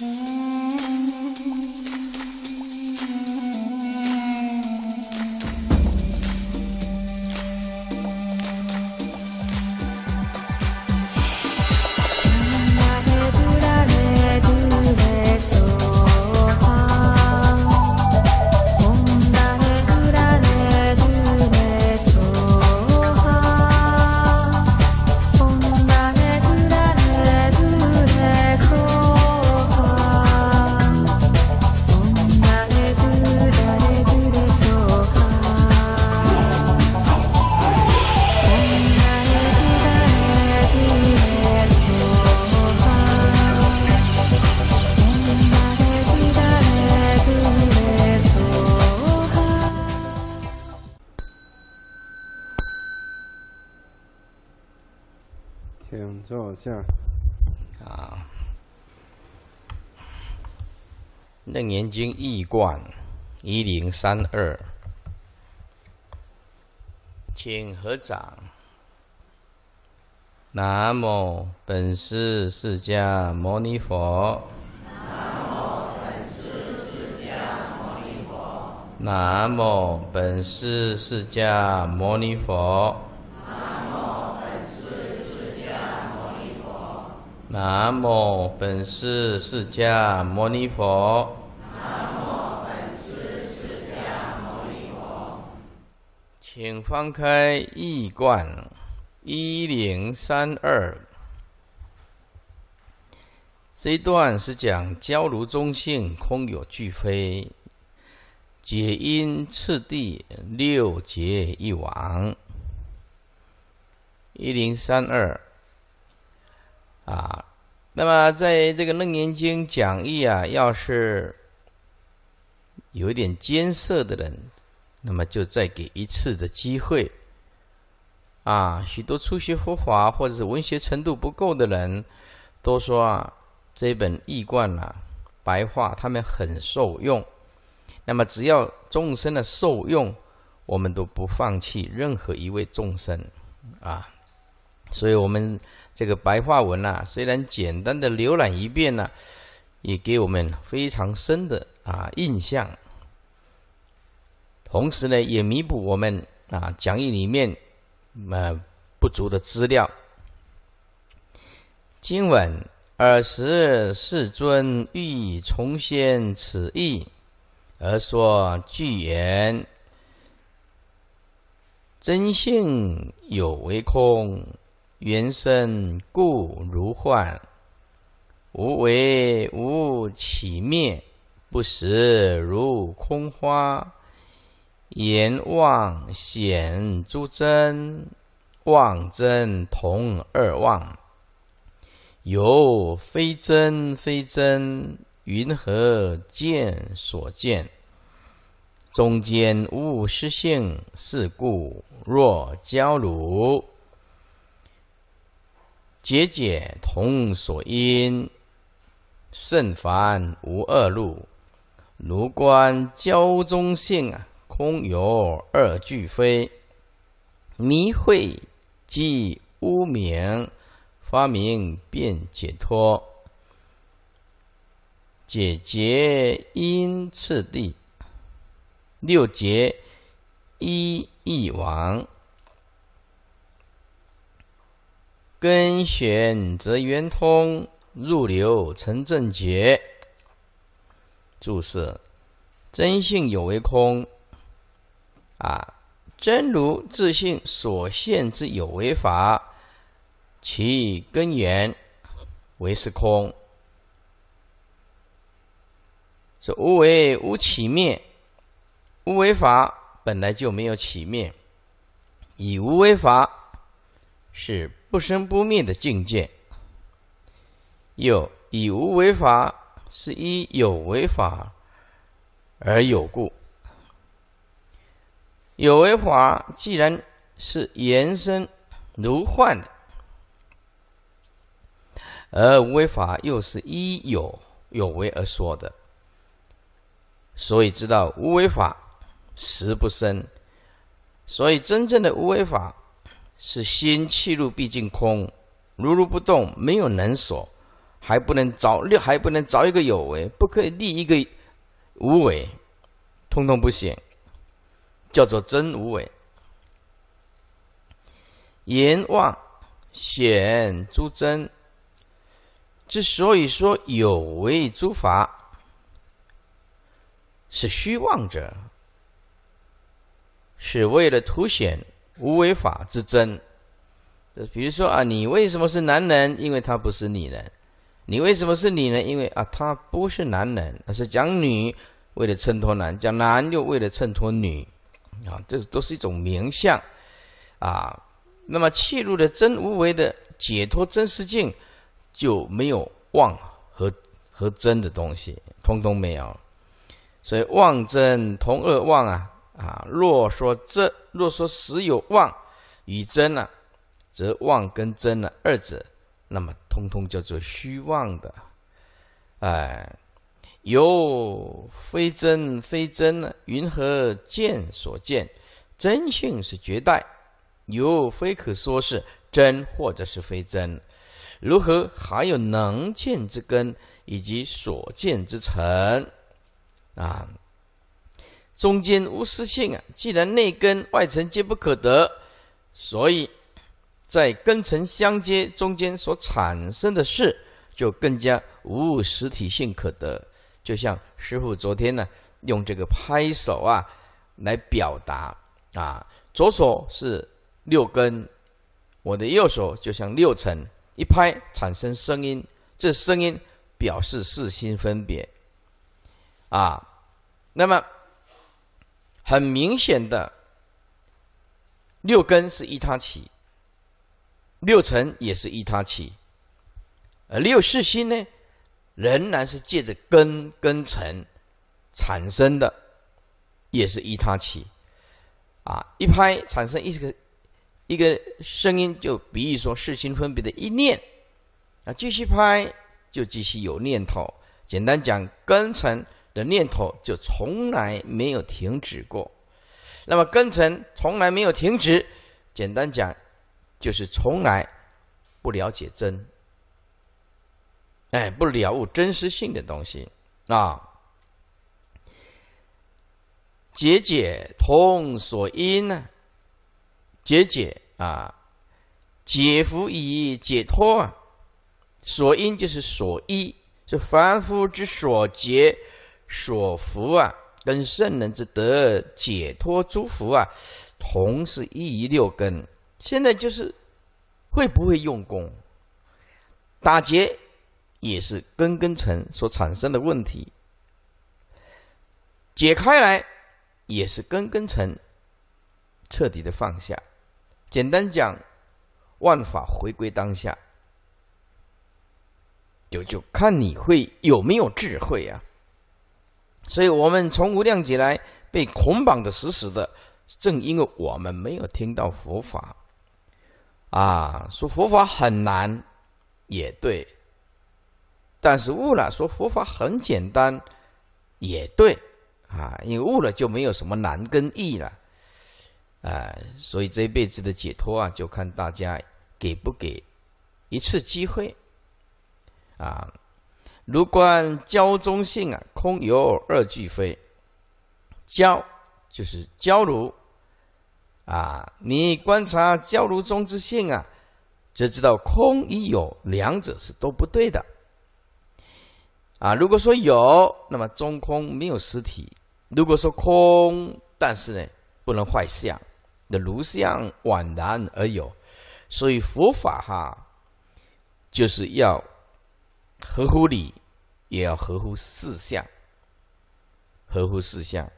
Mm.《年经易贯》一零三二，请合掌。南无本师释迦牟尼佛。南无本师释迦牟尼佛。南无本师释迦牟尼佛。南无本师释迦牟尼佛。请翻开《易观》一零三二，这一段是讲“交炉中性空有俱非”，解因次第六劫一亡。一零三二啊，那么在这个《楞严经》讲义啊，要是有一点艰涩的人。那么就再给一次的机会，啊，许多初学佛法或者是文学程度不够的人，都说啊，这本《易观》啊，白话，他们很受用。那么只要众生的受用，我们都不放弃任何一位众生，啊，所以我们这个白话文啊，虽然简单的浏览一遍呢，也给我们非常深的啊印象。同时呢，也弥补我们啊讲义里面呃不足的资料。今晚尔时世尊欲重宣此意，而说句言：真性有为空，缘生故如幻，无为无起灭，不实如空花。言妄显诸真，妄真同二妄，由非真非真，云何见所见？中间勿失性，是故若交汝，结解同所因，甚凡无二路，如观交中性啊。空有二俱非，迷慧即污名，发明便解脱，解决因次第。六结一一亡，根选则圆通，入流成正觉。注释：真性有为空。啊，真如自信所现之有为法，其根源为是空，是无为无起灭，无为法本来就没有起灭，以无为法是不生不灭的境界，又以无为法是以有为法而有故。有为法既然是延伸如幻的，而无为法又是一有有为而说的，所以知道无为法实不生。所以真正的无为法是心气入毕竟空，如如不动，没有能所，还不能找，还不能找一个有为，不可以立一个无为，通通不行。叫做真无为。言妄显诸真。之所以说有为诸法是虚妄者，是为了凸显无为法之真。比如说啊，你为什么是男人？因为他不是女人。你为什么是女人？因为啊，他不是男人。而是讲女为了衬托男，讲男又为了衬托女。啊，这都是一种名相，啊，那么切入的真无为的解脱真实境，就没有妄和和真的东西，通通没有。所以妄真同恶妄啊，啊，若说真，若说实有妄与真呢，则妄跟真呢，二者那么通通叫做虚妄的，哎。有非真非真呢？云何见所见？真性是绝代，有非可说是真或者是非真？如何还有能见之根以及所见之成啊，中间无私性啊！既然内根外尘皆不可得，所以在根尘相接中间所产生的事，就更加无实体性可得。就像师傅昨天呢，用这个拍手啊，来表达啊，左手是六根，我的右手就像六层，一拍产生声音，这声音表示四心分别啊。那么很明显的，六根是一他起，六层也是一他起，而六四心呢？仍然是借着根根尘产生的，也是依他起，啊，一拍产生一个一个声音，就比喻说事情分别的一念，啊，继续拍就继续有念头。简单讲，根尘的念头就从来没有停止过。那么根尘从来没有停止，简单讲，就是从来不了解真。哎，不了悟真实性的东西啊！解解同所因呢？解解啊，解福以解脱啊，所因就是所依，是凡夫之所结、所福啊，跟圣人之德解脱诸福啊，同是一一六根。现在就是会不会用功打结？也是根根尘所产生的问题，解开来也是根根尘彻底的放下。简单讲，万法回归当下，就就看你会有没有智慧啊。所以，我们从无量劫来被捆绑的死死的，正因为我们没有听到佛法啊。说佛法很难，也对。但是悟了，说佛法很简单，也对，啊，因为悟了就没有什么难跟易了，啊，所以这一辈子的解脱啊，就看大家给不给一次机会，啊，如观焦中性啊，空有二俱非，焦就是焦如啊，你观察焦如中之性啊，就知道空与有两者是都不对的。啊，如果说有，那么中空没有实体；如果说空，但是呢，不能坏相，的如相宛然而有。所以佛法哈，就是要合乎理，也要合乎事相，合乎事相。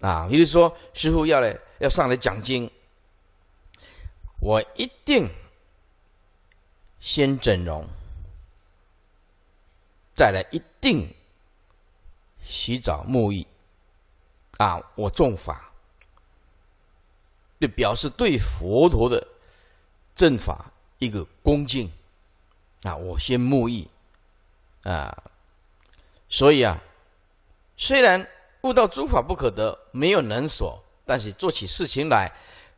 啊，比如说师傅要来要上来讲经，我一定先整容。再来一定洗澡沐浴啊！我重法，就表示对佛陀的正法一个恭敬啊！我先沐浴啊！所以啊，虽然悟到诸法不可得，没有能所，但是做起事情来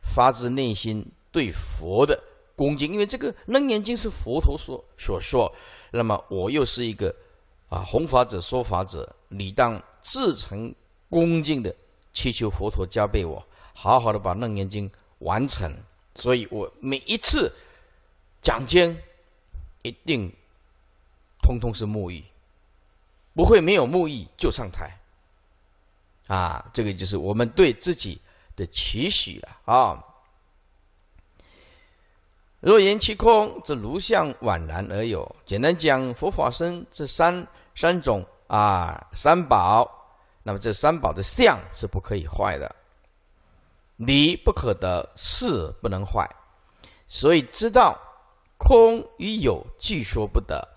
发自内心对佛的恭敬，因为这个楞严经是佛陀所所说，那么我又是一个。啊，弘法者、说法者，理当自诚恭敬的祈求佛陀加倍我，好好的把楞严经完成。所以我每一次讲经，一定通通是沐浴，不会没有沐浴就上台。啊，这个就是我们对自己的期许了啊。若言其空，则如相宛然而有。简单讲，佛法身这三。三种啊，三宝。那么这三宝的相是不可以坏的，理不可得，事不能坏。所以知道空与有俱说不得。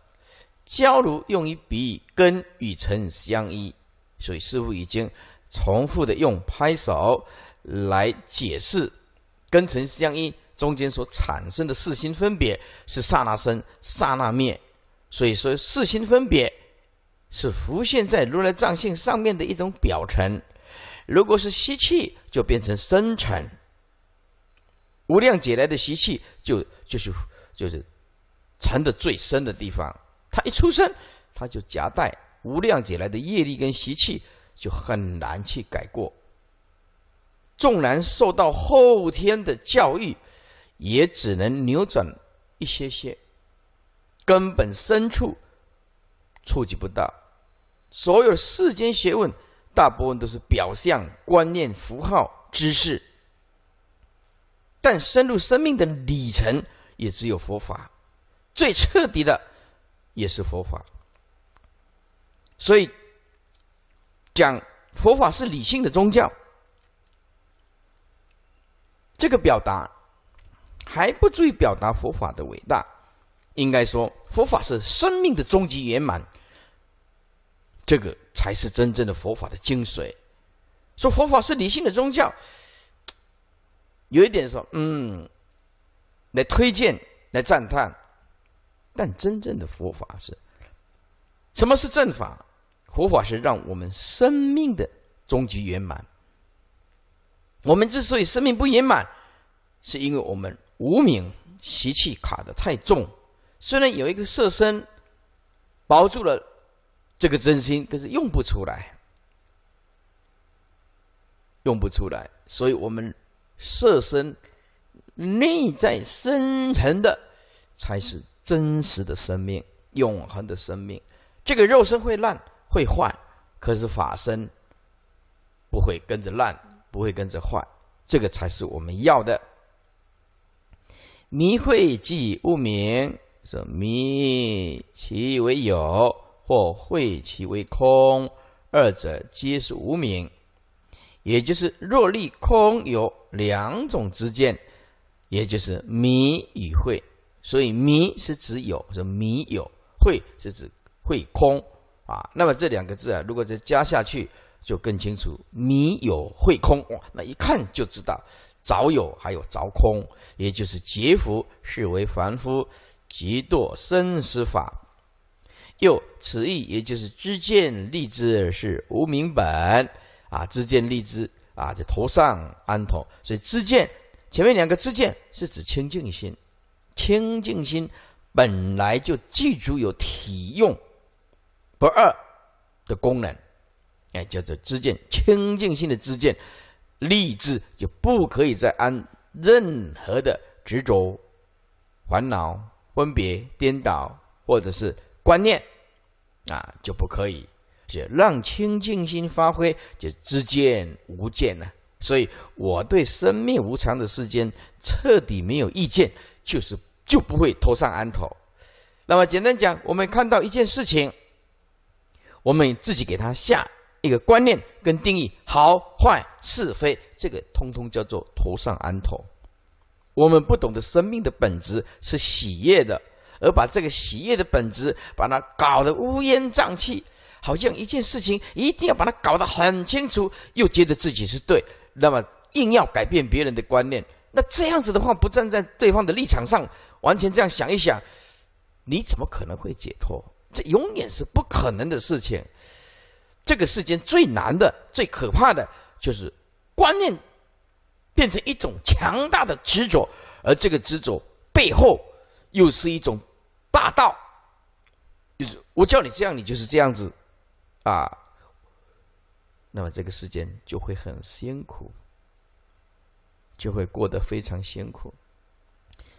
交如用于比喻，根与尘相依。所以师傅已经重复的用拍手来解释根尘相依中间所产生的四心分别是刹那生、刹那灭。所以说四心分别。是浮现在如来藏性上面的一种表层，如果是吸气，就变成深层。无量劫来的习气，就就是就是沉的最深的地方。他一出生，他就夹带无量劫来的业力跟习气，就很难去改过。纵然受到后天的教育，也只能扭转一些些，根本深处触及不到。所有世间学问，大部分都是表象、观念、符号、知识，但深入生命的里程，也只有佛法，最彻底的，也是佛法。所以，讲佛法是理性的宗教，这个表达还不足以表达佛法的伟大。应该说，佛法是生命的终极圆满。这个才是真正的佛法的精髓。说佛法是理性的宗教，有一点说，嗯，来推荐、来赞叹，但真正的佛法是，什么是正法？佛法是让我们生命的终极圆满。我们之所以生命不圆满，是因为我们无名习气卡得太重。虽然有一个色身，保住了。这个真心可是用不出来，用不出来。所以，我们色身内在深层的才是真实的生命，永恒的生命。这个肉身会烂会坏，可是法身不会跟着烂，不会跟着坏。这个才是我们要的。迷会记无名，说迷其为有。或会其为空，二者皆是无名，也就是若立空有两种之见，也就是迷与会。所以迷是指有，是迷有；会是指会空啊。那么这两个字啊，如果再加下去，就更清楚：迷有会空。哇，那一看就知道，凿有还有凿空，也就是劫福是为凡夫极堕生死法。又，此意也就是知见立之是无明本啊！知见立之啊，在头上安头。所以知见前面两个知见是指清净心，清净心本来就具足有体用不二的功能，哎，叫做知见清净心的知见立之就不可以再安任何的执着、烦恼、分别、颠倒，或者是。观念，啊就不可以，就让清净心发挥，就知见无见呢。所以我对生命无常的世间彻底没有意见，就是就不会头上安头。那么简单讲，我们看到一件事情，我们自己给他下一个观念跟定义，好坏是非，这个通通叫做头上安头。我们不懂得生命的本质是喜悦的。而把这个喜悦的本质，把它搞得乌烟瘴气，好像一件事情一定要把它搞得很清楚，又觉得自己是对，那么硬要改变别人的观念，那这样子的话，不站在对方的立场上，完全这样想一想，你怎么可能会解脱？这永远是不可能的事情。这个世间最难的、最可怕的，就是观念变成一种强大的执着，而这个执着背后。又是一种霸道，就是我叫你这样，你就是这样子啊。那么这个时间就会很辛苦，就会过得非常辛苦。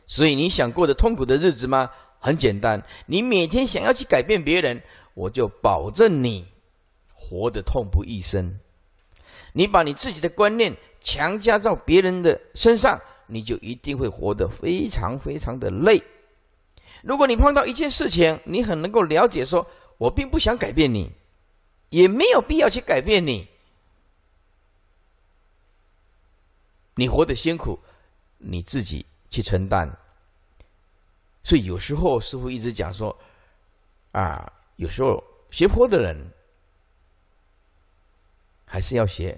所以你想过的痛苦的日子吗？很简单，你每天想要去改变别人，我就保证你活得痛不欲生。你把你自己的观念强加到别人的身上，你就一定会活得非常非常的累。如果你碰到一件事情，你很能够了解，说我并不想改变你，也没有必要去改变你。你活得辛苦，你自己去承担。所以有时候师傅一直讲说，啊，有时候学佛的人还是要学，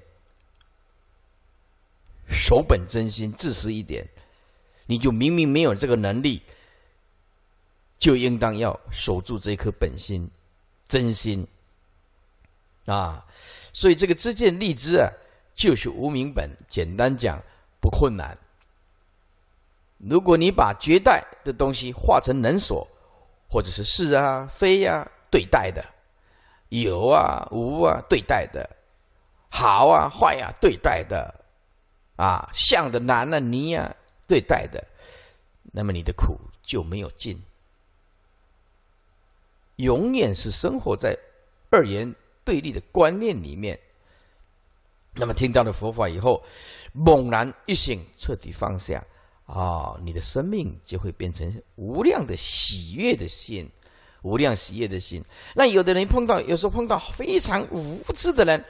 守本真心，自私一点，你就明明没有这个能力。就应当要守住这一颗本心、真心啊，所以这个知见立知啊，就是无明本。简单讲，不困难。如果你把绝代的东西化成能所，或者是是啊、非啊对待的，有啊、无啊对待的，好啊、坏啊对待的，啊像的、难的、泥啊对待的，那么你的苦就没有尽。永远是生活在二元对立的观念里面。那么听到了佛法以后，猛然一醒，彻底放下，啊，你的生命就会变成无量的喜悦的心，无量喜悦的心。那有的人碰到，有时候碰到非常无知的人，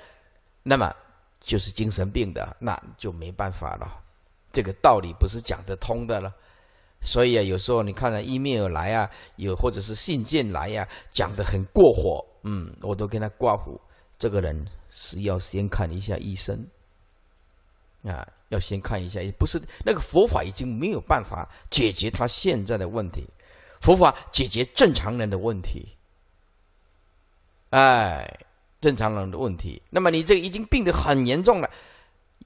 那么就是精神病的，那就没办法了。这个道理不是讲得通的了。所以啊，有时候你看了伊面尔来啊，有或者是信件来呀，讲的很过火，嗯，我都跟他刮胡。这个人是要先看一下医生啊，要先看一下，也不是那个佛法已经没有办法解决他现在的问题，佛法解决正常人的问题，哎，正常人的问题。那么你这已经病得很严重了，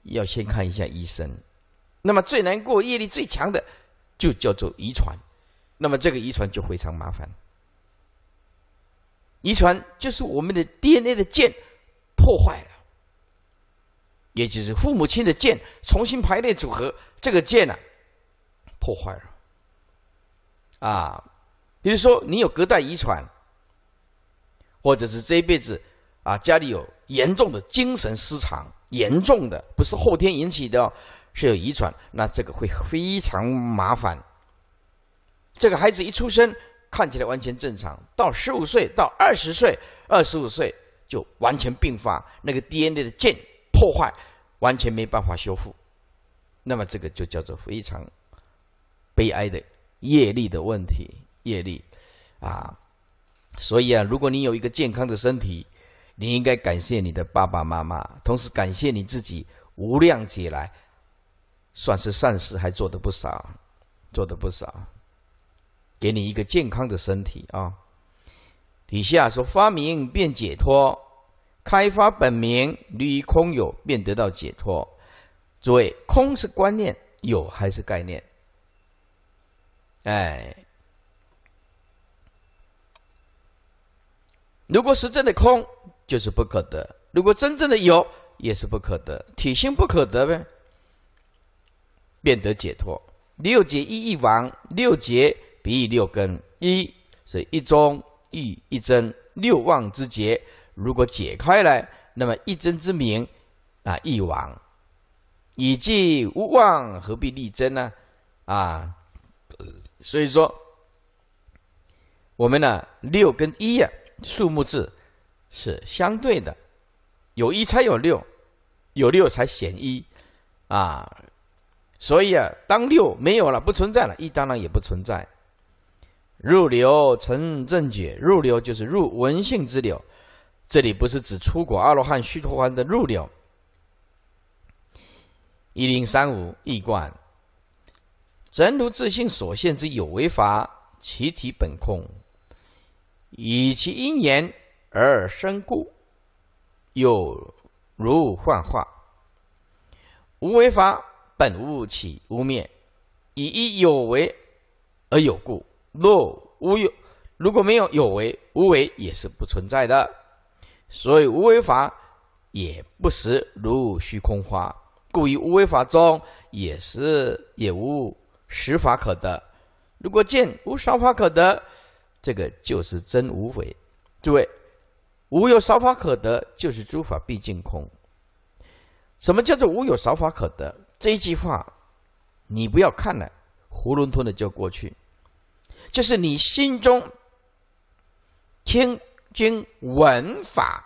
要先看一下医生。那么最难过业力最强的。就叫做遗传，那么这个遗传就非常麻烦。遗传就是我们的 DNA 的键破坏了，也就是父母亲的键重新排列组合，这个键呢破坏了。啊，比如说你有隔代遗传，或者是这一辈子啊家里有严重的精神失常，严重的不是后天引起的。是有遗传，那这个会非常麻烦。这个孩子一出生看起来完全正常，到十五岁、到二十岁、二十五岁就完全病发，那个 DNA 的键破坏，完全没办法修复。那么这个就叫做非常悲哀的业力的问题，业力啊。所以啊，如果你有一个健康的身体，你应该感谢你的爸爸妈妈，同时感谢你自己无量劫来。算是善事，还做的不少，做的不少，给你一个健康的身体啊！底下说：发明便解脱，开发本名离空有，便得到解脱。诸位，空是观念，有还是概念？哎，如果是真的空，就是不可得；如果真正的有，也是不可得，体性不可得呗。便得解脱。六节一一亡，六节比以六根一，所以一中一一真。六妄之结如果解开来，那么一真之名啊，一亡。以即无妄，何必力争呢？啊，所以说，我们呢，六跟一呀，数目字是相对的，有一才有六，有六才显一啊。所以啊，当六没有了，不存在了，一当然也不存在。入流成正觉，入流就是入文性之流，这里不是指出国阿罗汉虚陀洹的入流。一零三五，一观，真如自性所现之有为法，其体本空，以其因缘而生故，有如幻化，无为法。本无起无灭，以一有为而有故。若无有，如果没有有为，无为也是不存在的。所以无为法也不实如虚空花。故于无为法中，也是也无实法可得。如果见无少法可得，这个就是真无为。诸位，无有少法可得，就是诸法毕竟空。什么叫做无有少法可得？这一句话，你不要看了，囫囵吞的就过去，就是你心中听经闻法，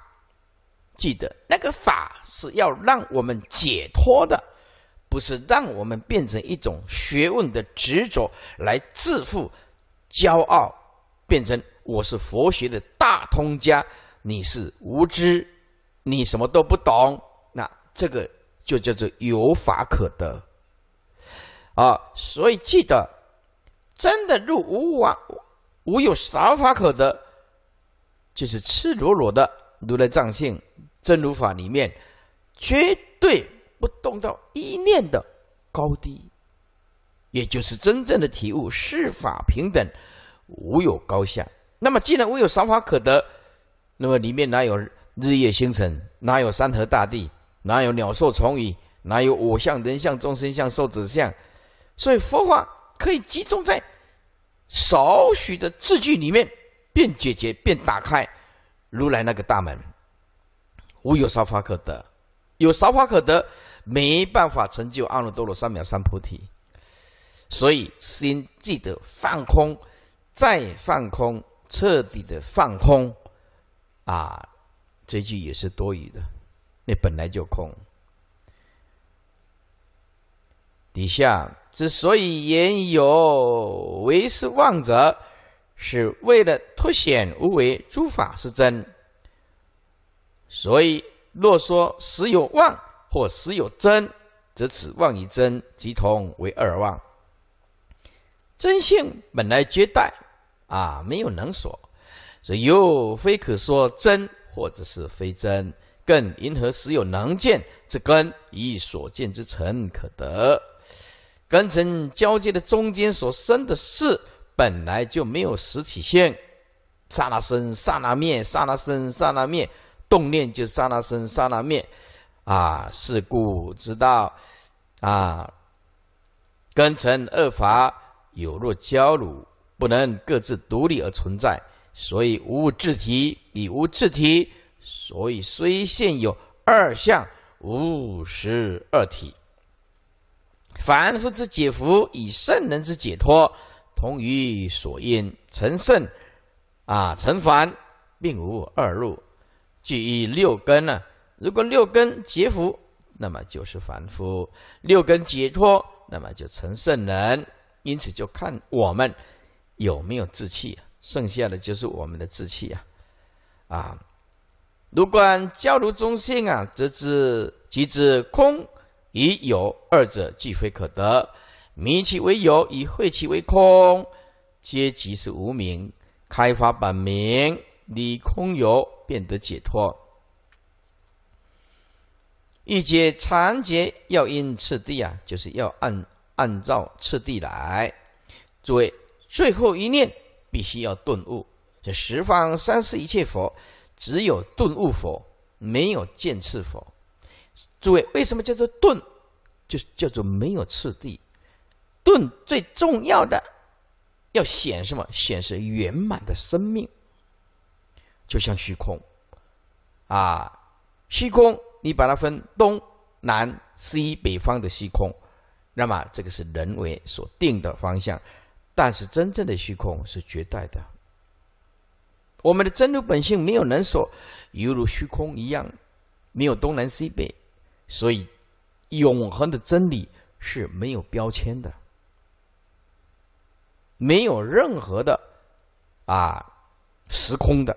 记得那个法是要让我们解脱的，不是让我们变成一种学问的执着，来自负、骄傲，变成我是佛学的大通家，你是无知，你什么都不懂。那这个。就叫做有法可得啊，所以记得，真的入无妄，无有少法可得，就是赤裸裸的如来藏性真如法里面，绝对不动到一念的高低，也就是真正的体悟是法平等，无有高下。那么既然无有少法可得，那么里面哪有日月星辰，哪有山河大地？哪有鸟兽虫蚁？哪有我相、人相、众生相、寿子相？所以佛法可以集中在少许的字句里面，便解决，便打开如来那个大门。无有少法可得，有少法可得，没办法成就阿耨多罗三藐三菩提。所以心记得放空，再放空，彻底的放空。啊，这句也是多余的。那本来就空。底下之所以言有为是妄者，是为了凸显无为诸法是真。所以，若说实有妄或实有真，则此妄与真即同为二妄。真性本来绝代啊，没有能所，所以又非可说真或者是非真。更因何时有能见？之根以所见之尘可得，根尘交接的中间所生的事，本来就没有实体性。刹那生，刹那灭，刹那生，刹那灭，动念就刹那生，刹那灭。啊，是故知道，啊，根尘二法有若交乳，不能各自独立而存在，所以无物自体，以无自体。所以，虽现有二相，无十二体。凡夫之解福，以圣人之解脱，同于所因成圣，啊，成凡，并无二路。据一六根呢，如果六根解福，那么就是凡夫；六根解脱，那么就成圣人。因此，就看我们有没有志气，剩下的就是我们的志气啊，啊。如观教如中性啊，则知即知空与有，二者俱非可得，迷其为有，以会其为空，皆即是无明，开发本明，离空有，便得解脱。欲解常劫，要因次第啊，就是要按按照次第来。诸位，最后一念必须要顿悟，这十方三世一切佛。只有顿悟佛，没有渐次佛。诸位，为什么叫做顿？就叫做没有次第。顿最重要的，要显什么？显示圆满的生命。就像虚空，啊，虚空，你把它分东南、西、北方的虚空，那么这个是人为所定的方向，但是真正的虚空是绝代的。我们的真如本性没有能所，犹如虚空一样，没有东南西北，所以永恒的真理是没有标签的，没有任何的啊时空的。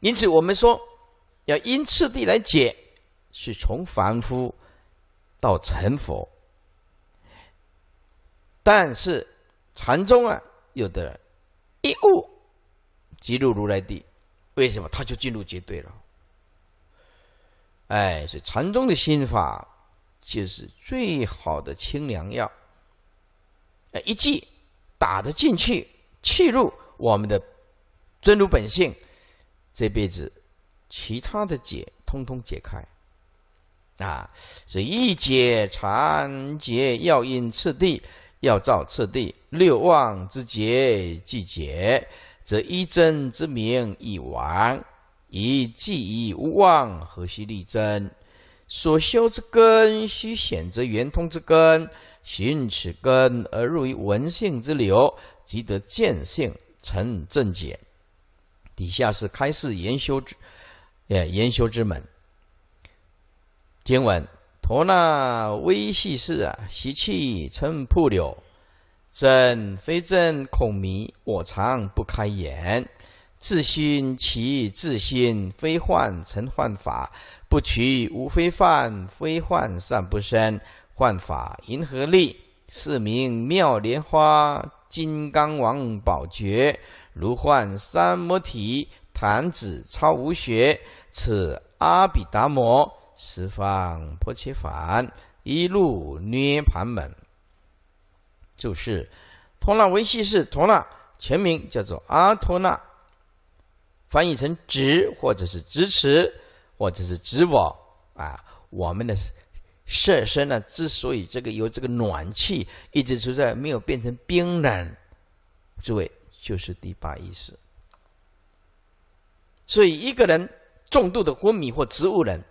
因此，我们说要因次第来解，是从凡夫到成佛。但是禅宗啊，有的人。一悟，即入如来地，为什么他就进入绝对了？哎，所以禅宗的心法就是最好的清凉药，一剂打得进去，气入我们的真如本性，这辈子其他的解通通解开，啊，所以一解禅解要因次第。要造次第，六望之节既解，则一真之名已亡。以既已无望，何须立真？所修之根，须选择圆通之根，寻此根而入于文性之流，即得见性成正解。底下是开示研修之，呃，研修之门。听闻。陀那微细事啊，习气称瀑流，真非真，恐迷我常不开眼。自心其自心非幻成幻法，不取无非幻，非幻善不生，幻法银河力，是名妙莲花，金刚王宝觉，如幻三摩提，坛子超无学，此阿比达摩。十方不提凡，一路涅盘门。就是通纳维系是通纳，全名叫做阿陀那，翻译成直或者是直持或者是直我啊。我们的设身呢，之所以这个由这个暖气一直处在没有变成冰冷，诸位就是第八意识。所以一个人重度的昏迷或植物人。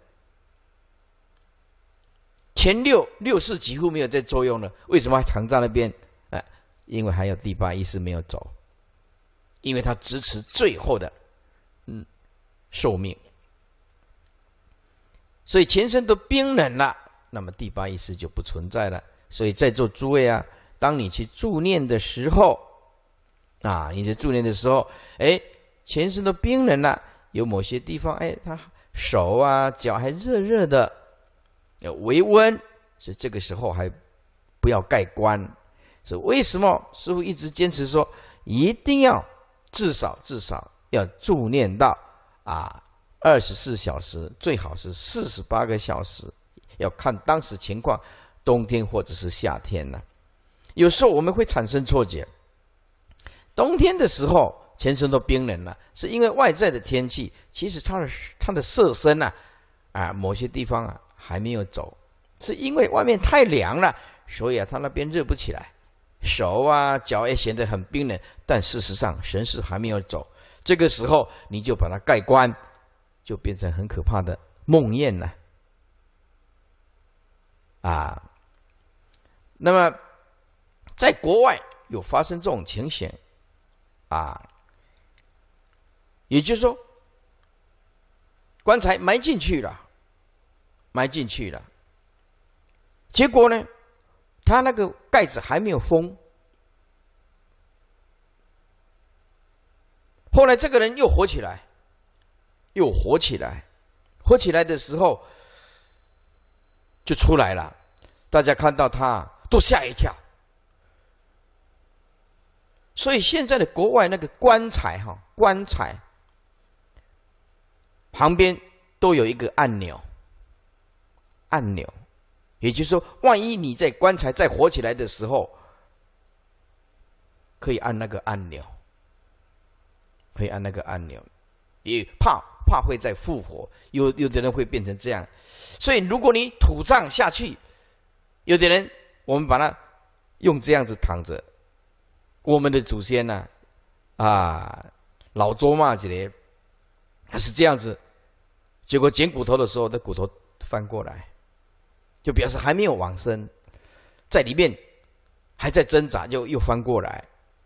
前六六世几乎没有在作用了，为什么躺藏那边？哎，因为还有第八意识没有走，因为它支持最后的，嗯，寿命。所以全身都冰冷了，那么第八意识就不存在了。所以在座诸位啊，当你去助念的时候，啊，你在助念的时候，哎，全身都冰冷了，有某些地方，哎，他手啊、脚还热热的。要维温，所以这个时候还不要盖棺。是为什么？师傅一直坚持说，一定要至少至少要助念到啊，二十四小时，最好是四十八个小时。要看当时情况，冬天或者是夏天呢。有时候我们会产生错觉，冬天的时候全身都冰冷了，是因为外在的天气。其实它的它的色身呢，啊，某些地方啊。还没有走，是因为外面太凉了，所以啊，他那边热不起来，手啊、脚也显得很冰冷。但事实上，神识还没有走，这个时候你就把它盖棺，就变成很可怕的梦魇了。啊，那么在国外有发生这种情形，啊，也就是说，棺材埋进去了。埋进去了，结果呢？他那个盖子还没有封。后来这个人又活起来，又活起来，活起来的时候就出来了，大家看到他都吓一跳。所以现在的国外那个棺材哈，棺材旁边都有一个按钮。按钮，也就是说，万一你在棺材再活起来的时候，可以按那个按钮，可以按那个按钮，也怕怕会再复活。有有的人会变成这样，所以如果你土葬下去，有的人我们把它用这样子躺着，我们的祖先呢，啊，老捉骂起来，他是这样子，结果捡骨头的时候，那骨头翻过来。就表示还没有往生，在里面还在挣扎，就又翻过来。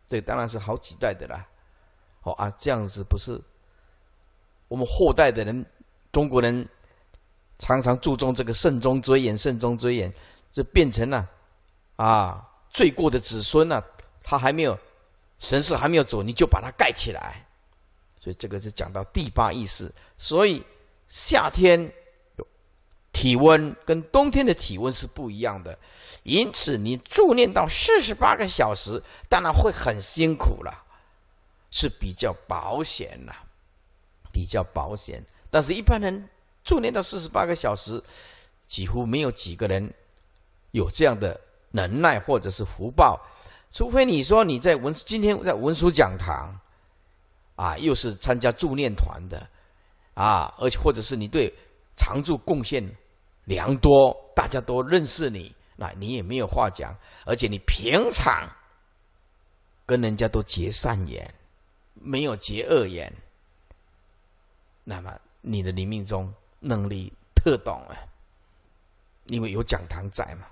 对，当然是好几代的啦。哦啊，这样子不是我们后代的人，中国人常常注重这个慎终追远，慎终追远，就变成了啊罪过的子孙呢，他还没有神识还没有走，你就把它盖起来。所以这个是讲到第八意思。所以夏天。体温跟冬天的体温是不一样的，因此你助念到四十八个小时，当然会很辛苦了，是比较保险了，比较保险。但是，一般人助念到四十八个小时，几乎没有几个人有这样的能耐或者是福报，除非你说你在文，今天在文殊讲堂，啊，又是参加助念团的，啊，而且或者是你对常住贡献。良多，大家都认识你，那你也没有话讲。而且你平常跟人家都结善缘，没有结恶缘，那么你的灵命中能力特懂啊，因为有讲堂在嘛，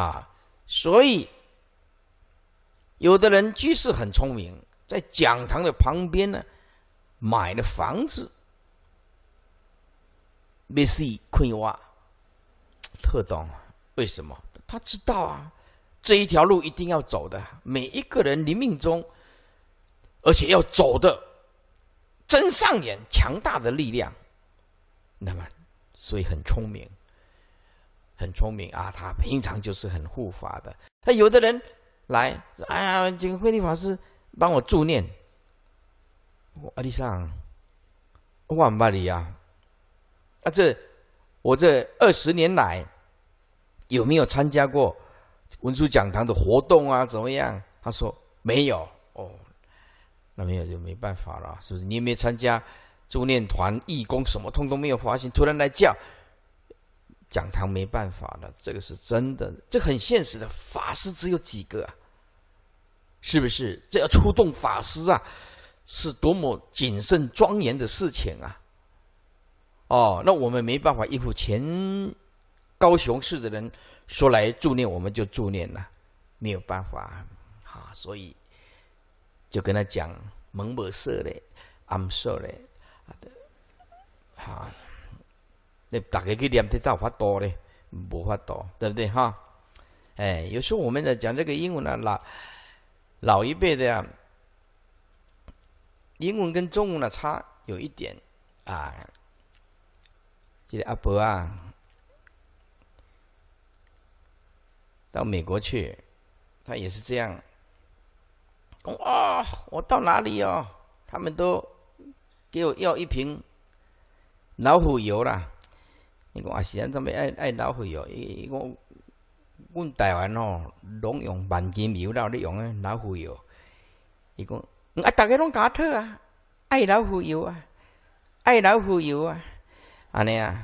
啊，所以有的人居士很聪明，在讲堂的旁边呢，买了房子。没是坤有哇，特懂为什么？他知道啊，这一条路一定要走的，每一个人临命中，而且要走的，真上演强大的力量，那么所以很聪明，很聪明啊！他平常就是很护法的。那有的人来哎呀，这个慧利法师帮我助念。”阿弥上，万巴你啊！那这，我这二十年来有没有参加过文殊讲堂的活动啊？怎么样？他说没有。哦，那没有就没办法了，是不是？你也没参加助念团、义工什么，通通没有发现，突然来叫讲堂，没办法了。这个是真的，这很现实的。法师只有几个，啊，是不是？这要出动法师啊，是多么谨慎庄严的事情啊！哦，那我们没办法应付前高雄市的人说来助念，我们就助念了，没有办法，啊，所以就跟他讲，蒙博瑟的 i m sorry，啊，那大家给念得到发多嘞，无法多，对不对哈？哎，有时候我们在讲这个英文呢，老老一辈的呀，英文跟中文的差有一点啊。这个阿伯啊，到美国去，他也是这样，讲我到哪里哦？他们都给我要一瓶老虎油啦。你讲啊，是人怎咪爱爱老虎油？伊讲，阮台湾哦，拢用万金油啦，你用诶老虎油。伊讲，啊，大家拢搞特啊，爱老虎油啊，爱老虎油啊。安尼啊，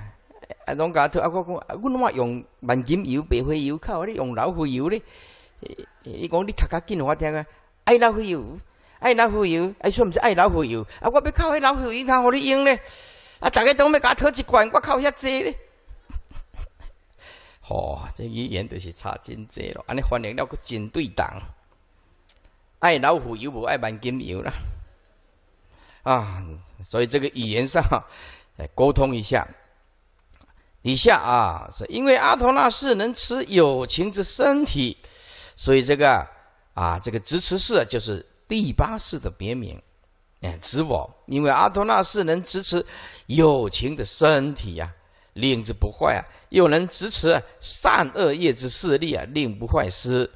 拢甲家阿啊，我讲，嘛用万金油、白花油、靠，你用老虎油咧？伊讲你读较紧，我听个爱老虎油，爱老虎油，阿说毋是爱老虎油，啊，我要靠迄老虎油通互你用咧。啊，逐个都要甲我讨一罐，我靠遐济咧。吼，这语言就是差真济咯。安尼翻译了个真对党，爱老虎油无爱万金油啦。啊，所以这个语言上。哎，沟通一下。以下啊，是因为阿托那士能持友情之身体，所以这个啊，这个执持士就是第八士的别名。哎，执我，因为阿托那士能支持友情的身体呀，令之不坏啊，又能支持善恶业之势力啊，令不坏失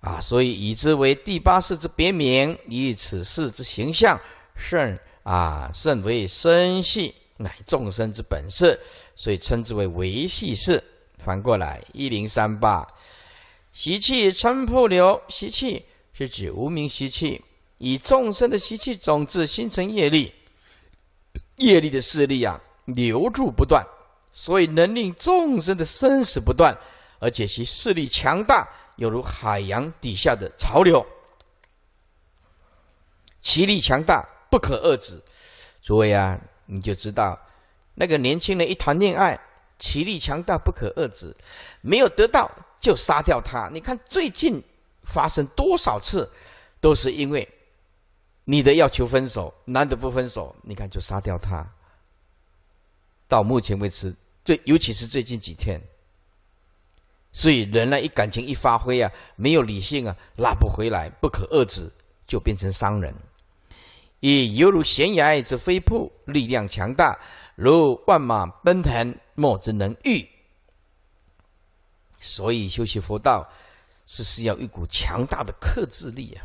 啊，所以以之为第八世之别名，以此士之形象甚。啊，肾为生系，乃众生之本色，所以称之为维系色。反过来，一零三八，习气川破流，习气是指无名习气，以众生的习气种子形成业力，业力的势力啊，流住不断，所以能令众生的生死不断，而且其势力强大，犹如海洋底下的潮流，其力强大。不可遏制，所以啊，你就知道，那个年轻人一谈恋爱，其力强大不可遏制，没有得到就杀掉他。你看最近发生多少次，都是因为你的要求分手，男的不分手，你看就杀掉他。到目前为止，最尤其是最近几天，所以人呢，一感情一发挥啊，没有理性啊，拉不回来，不可遏制，就变成伤人。以犹如悬崖之飞瀑，力量强大，如万马奔腾，莫之能御。所以，修习佛道是需要一股强大的克制力啊！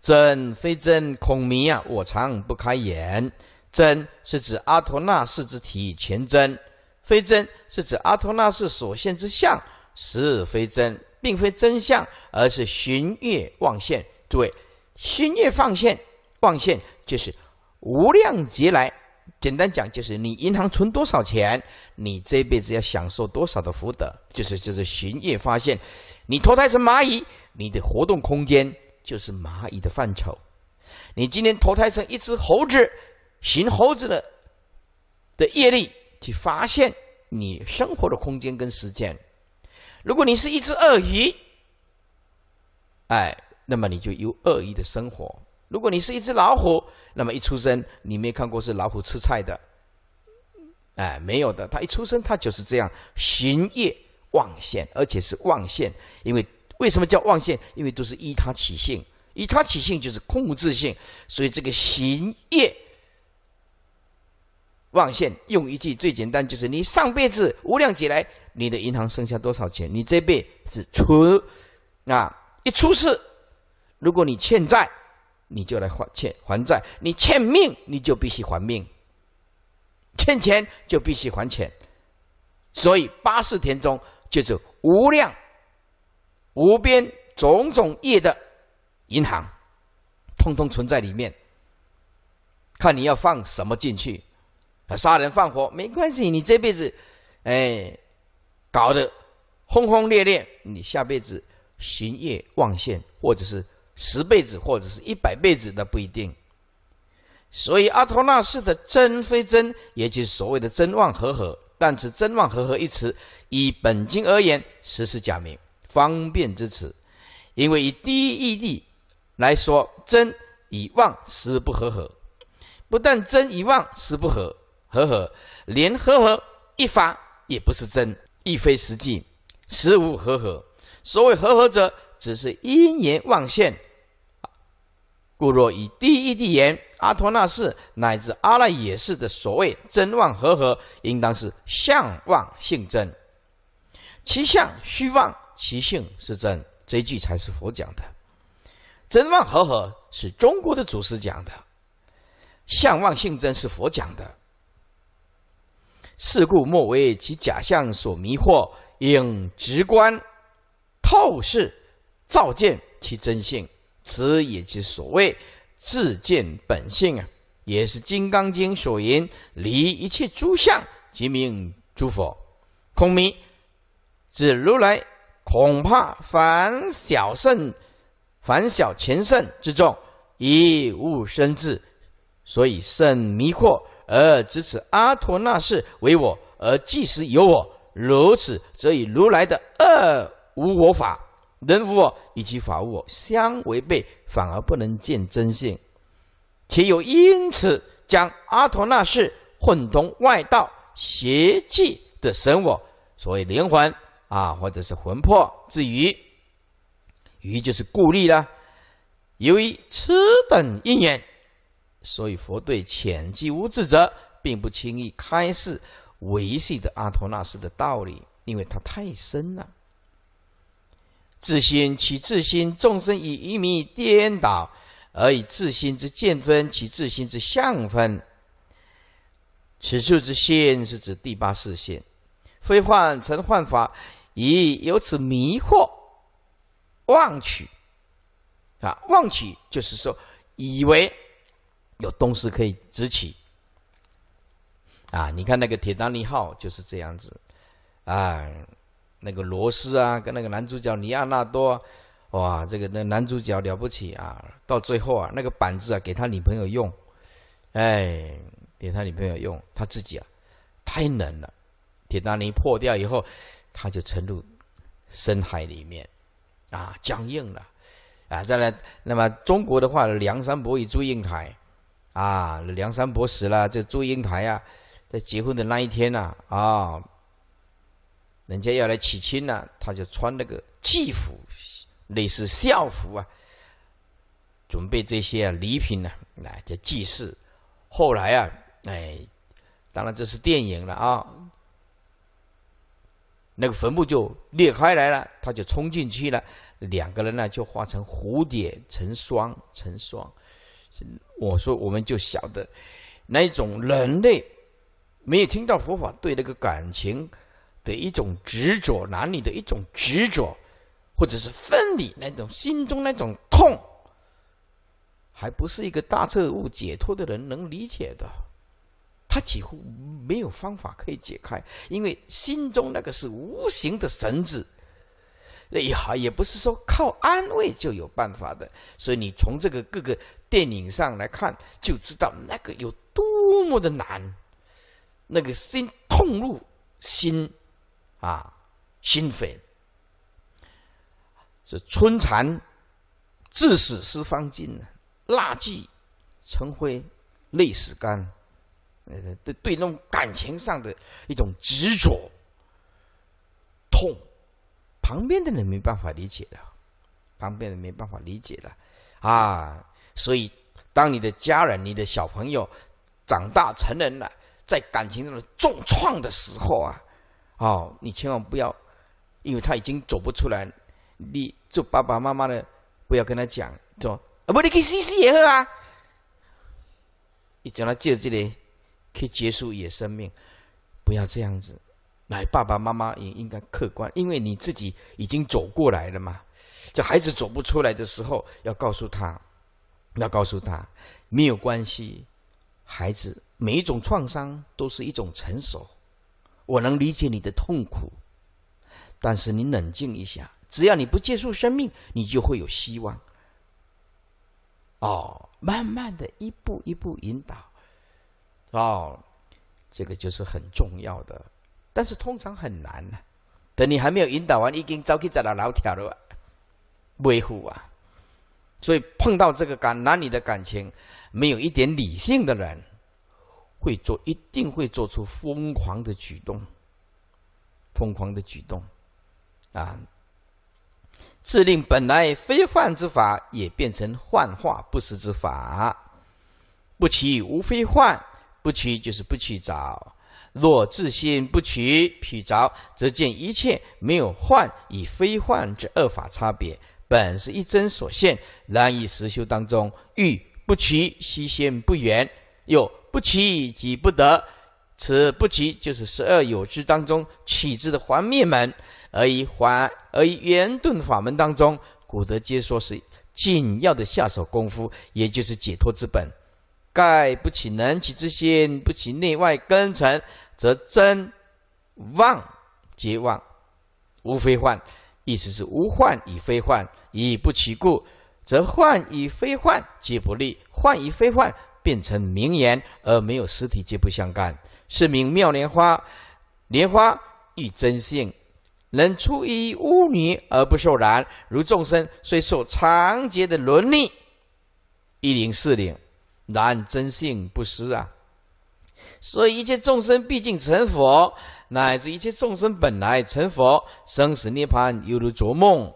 真非真，孔迷啊！我常不开眼。真是指阿陀那氏之体，全真；非真是指阿陀那氏所现之相，实非真，并非真相，而是寻月望现。诸位，寻月望现。放现就是无量劫来，简单讲就是你银行存多少钱，你这辈子要享受多少的福德，就是就是寻业发现。你投胎成蚂蚁，你的活动空间就是蚂蚁的范畴。你今天投胎成一只猴子，行猴子的的业力去发现你生活的空间跟时间。如果你是一只鳄鱼，哎，那么你就有鳄鱼的生活。如果你是一只老虎，那么一出生，你没看过是老虎吃菜的，哎，没有的。他一出生，他就是这样行业妄现，而且是妄现。因为为什么叫妄现？因为都是依他起性，依他起性就是空无自性。所以这个行业妄现，用一句最简单，就是你上辈子无量劫来，你的银行剩下多少钱？你这辈子出，啊，一出世，如果你欠债。你就来还欠还债，你欠命你就必须还命，欠钱就必须还钱，所以八识田中就是无量无边种种业的银行，通通存在里面，看你要放什么进去，杀人放火没关系，你这辈子，哎，搞得轰轰烈烈，你下辈子行业望现或者是。十辈子或者是一百辈子，的不一定。所以阿托那式的真非真，也就是所谓的真妄和合，但此真妄和合一词，以本经而言，实是假名，方便之词。因为以第一义谛来说，真以妄实不合合。不但真以妄实不合合，连和合一法也不是真，亦非实际，实无和合。所谓和合者，只是因缘妄现。故若以第一谛言阿陀那氏乃至阿赖耶世的所谓真妄合合，应当是相妄性真，其相虚妄，其性是真，这句才是佛讲的。真妄合合是中国的祖师讲的，相妄性真是佛讲的。是故莫为其假象所迷惑，应直观、透视、照见其真性。此也即所谓自见本性啊，也是《金刚经》所言：“离一切诸相，即名诸佛。”孔明指如来恐怕凡小圣、凡小前圣之众以物生智，所以甚迷惑而知此阿陀那事为我，而即是有我。如此，则以如来的二无我法。人无我以及法无我相违背，反而不能见真性，且有因此将阿陀那识混同外道邪气的神我，所谓灵魂啊，或者是魂魄之余，余就是故力了。由于此等因缘，所以佛对浅寂无智者，并不轻易开示维系的阿陀那识的道理，因为它太深了。自心，其自心，众生以愚迷颠倒，而以自心之见分，其自心之相分。此处之“现是指第八视线，非幻成幻法，以由此迷惑妄取。啊，妄取就是说，以为有东西可以执取。啊，你看那个铁达尼号就是这样子，啊。那个罗斯啊，跟那个男主角尼亚纳多，哇，这个那男主角了不起啊！到最后啊，那个板子啊给他女朋友用，哎，给他女朋友用，他自己啊，太冷了。铁达尼破掉以后，他就沉入深海里面，啊，僵硬了，啊，再来。那么中国的话，《梁山伯与祝英台》，啊，梁山伯死了，这祝英台啊，在结婚的那一天呐，啊。人家要来娶亲呢，他就穿那个祭服，类似校服啊，准备这些啊礼品呢，来叫祭祀。后来啊，哎，当然这是电影了啊，那个坟墓就裂开来了，他就冲进去了，两个人呢就化成蝴蝶，成双成双。我说，我们就晓得那一种人类没有听到佛法对那个感情。的一种执着，男女的一种执着，或者是分离那种心中那种痛，还不是一个大彻悟解脱的人能理解的。他几乎没有方法可以解开，因为心中那个是无形的绳子。那也也不是说靠安慰就有办法的。所以你从这个各个电影上来看，就知道那个有多么的难。那个心痛入心。啊，心扉。这春蚕至死丝方尽，蜡炬成灰泪始干。呃，对对，那种感情上的一种执着、痛，旁边的人没办法理解的，旁边人没办法理解的啊，所以当你的家人、你的小朋友长大成人了，在感情上的重创的时候啊。哦，你千万不要，因为他已经走不出来，你做爸爸妈妈的不要跟他讲说啊不，你可以试试也好啊。你讲他就这里可以结束也生命，不要这样子。来，爸爸妈妈也应该客观，因为你自己已经走过来了嘛。就孩子走不出来的时候，要告诉他，要告诉他没有关系，孩子每一种创伤都是一种成熟。我能理解你的痛苦，但是你冷静一下，只要你不结束生命，你就会有希望。哦，慢慢的，一步一步引导，哦，这个就是很重要的，但是通常很难呢。等你还没有引导完，已经着急在那老条了，维护啊！所以碰到这个感男女的感情，没有一点理性的人。会做，一定会做出疯狂的举动。疯狂的举动，啊！自令本来非幻之法，也变成幻化不实之法。不取无非幻，不取就是不取着。若自信不取取着，则见一切没有幻与非幻之二法差别，本是一真所现，难以实修。当中欲不取，心不圆，又。不齐即不得，此不齐就是十二有之当中取之的还灭门，而以还而以圆顿法门当中，古德皆说是紧要的下手功夫，也就是解脱之本。盖不起能起之心，不起内外根尘，则真妄皆忘，无非幻。意思是无患以非患，以不其故，则患以非患皆不利，患以非患。变成名言而没有实体皆不相干，是名妙莲花。莲花亦真性，能出一污泥而不受染，如众生虽受长劫的轮逆，一零四零，然真性不失啊。所以一切众生毕竟成佛，乃至一切众生本来成佛，生死涅槃犹如做梦，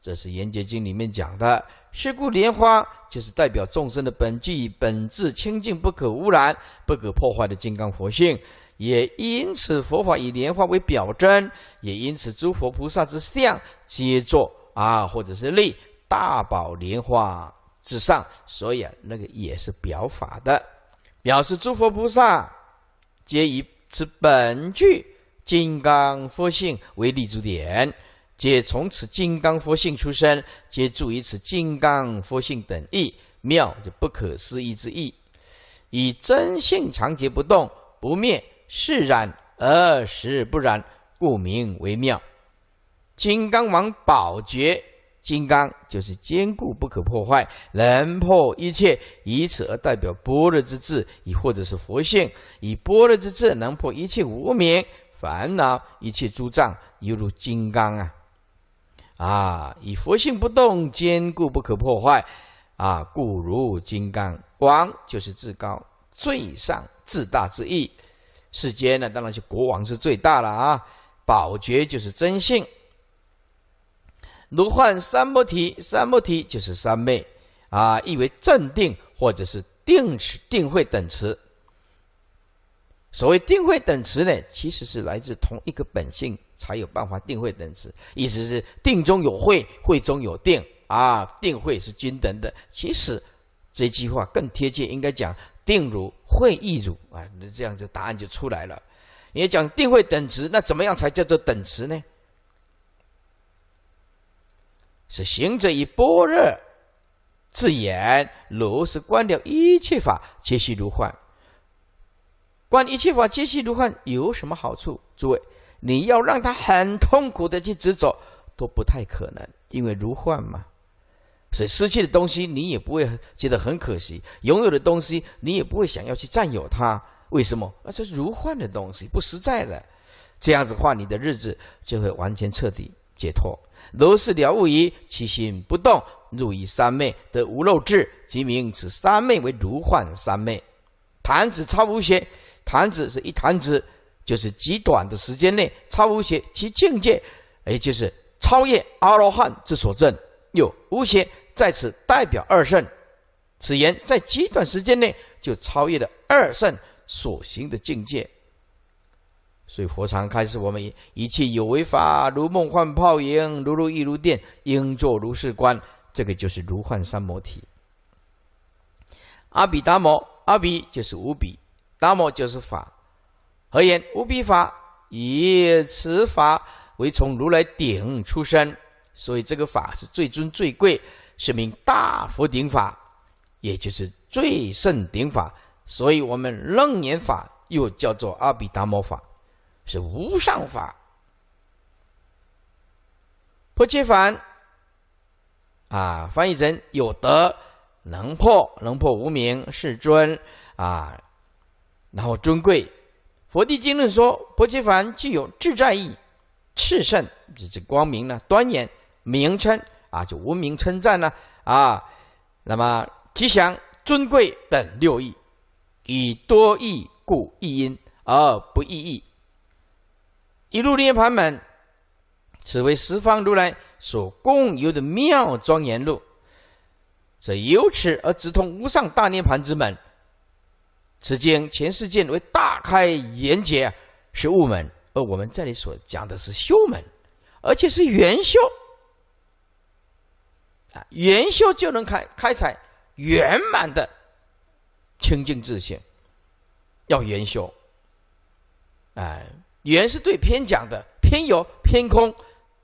这是《严结经》里面讲的。是故莲花就是代表众生的本具本质清净不可污染不可破坏的金刚佛性，也因此佛法以莲花为表征，也因此诸佛菩萨之相皆作啊或者是立大宝莲花之上，所以啊那个也是表法的，表示诸佛菩萨皆以此本具金刚佛性为立足点。皆从此金刚佛性出生，皆住于此金刚佛性等义妙，就不可思议之意。以真性常结不动不灭，是染而实不染，故名为妙。金刚王宝觉，金刚就是坚固不可破坏，能破一切，以此而代表般若之智，以或者是佛性，以般若之智能破一切无明烦恼，一切诸障，犹如金刚啊。啊，以佛性不动坚固不可破坏，啊，故如金刚王就是至高最上至大之意。世间呢，当然是国王是最大了啊。宝觉就是真性。如幻三摩提，三摩提就是三昧，啊，意为镇定或者是定持、定慧等词。所谓定慧等持呢，其实是来自同一个本性，才有办法定慧等持。意思是定中有慧，慧中有定，啊，定慧是均等的。其实这句话更贴切，应该讲定如慧亦如啊，那这样就答案就出来了。你要讲定慧等持，那怎么样才叫做等持呢？是行者以般若自言，如是观掉一切法皆悉如幻。观一切法皆悉如幻，有什么好处？诸位，你要让他很痛苦的去执着，都不太可能，因为如幻嘛。所以失去的东西，你也不会觉得很可惜；，拥有的东西，你也不会想要去占有它。为什么？那是如幻的东西，不实在的。这样子话，你的日子就会完全彻底解脱。如是了悟矣，其心不动，入于三昧，得无漏智，即名此三昧为如幻三昧。坛子超无邪，弹指是一弹指，就是极短的时间内超无邪其境界，也就是超越阿罗汉之所证。有无邪在此代表二圣，此言在极短时间内就超越了二圣所行的境界。所以佛常开示我们：一切有为法，如梦幻泡影，如露亦如电，应作如是观。这个就是如幻三摩体。阿比达摩，阿比就是无比。达摩就是法，何言无比法？以此法为从如来顶出生，所以这个法是最尊最贵，是名大佛顶法，也就是最胜顶法。所以我们楞严法又叫做阿毗达摩法，是无上法。破戒凡，啊，翻译成有德能破，能破无名，世尊，啊。然后尊贵，佛地经论说，菩提梵具有自在赤炽盛、这光明呢、端严、名称啊，就文明称赞呢啊，那么吉祥、尊贵等六义，以多义故异因而不异义。一路涅盘门，此为十方如来所共有的妙庄严路，这由此而直通无上大涅盘之门。此经全世界为大开眼界，是物门；而我们这里所讲的是修门，而且是圆修。啊，圆修就能开开采圆满的清净自性，要圆修。哎，圆是对偏讲的，偏有偏空，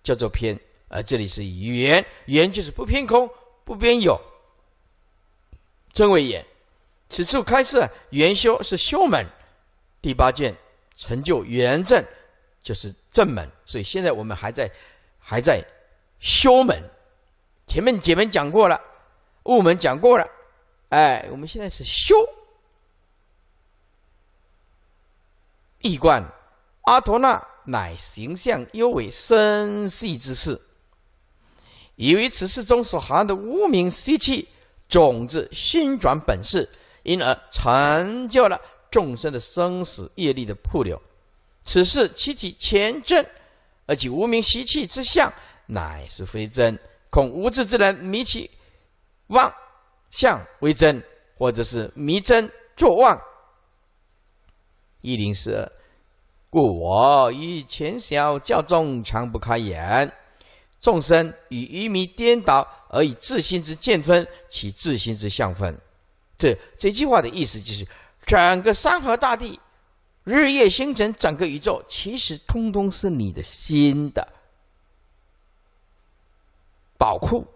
叫做偏；而这里是圆，圆就是不偏空，不偏有，真为圆。此处开示，圆修是修门，第八卷成就圆正就是正门。所以现在我们还在，还在修门。前面解门讲过了，物门讲过了。哎，我们现在是修。易观阿陀那乃形象尤为深细之事，以为此事中所含的无名习气种子，心转本事。因而成就了众生的生死业力的瀑流，此事其体前证，而其无名习气之相，乃是非真。恐无知之人迷其妄相为真，或者是迷真作妄。一零四二，故我以前小教众常不开眼，众生与愚迷颠倒，而以自心之见分，其自心之相分。这这句话的意思就是，整个山河大地、日夜星辰、整个宇宙，其实通通是你的心的宝库，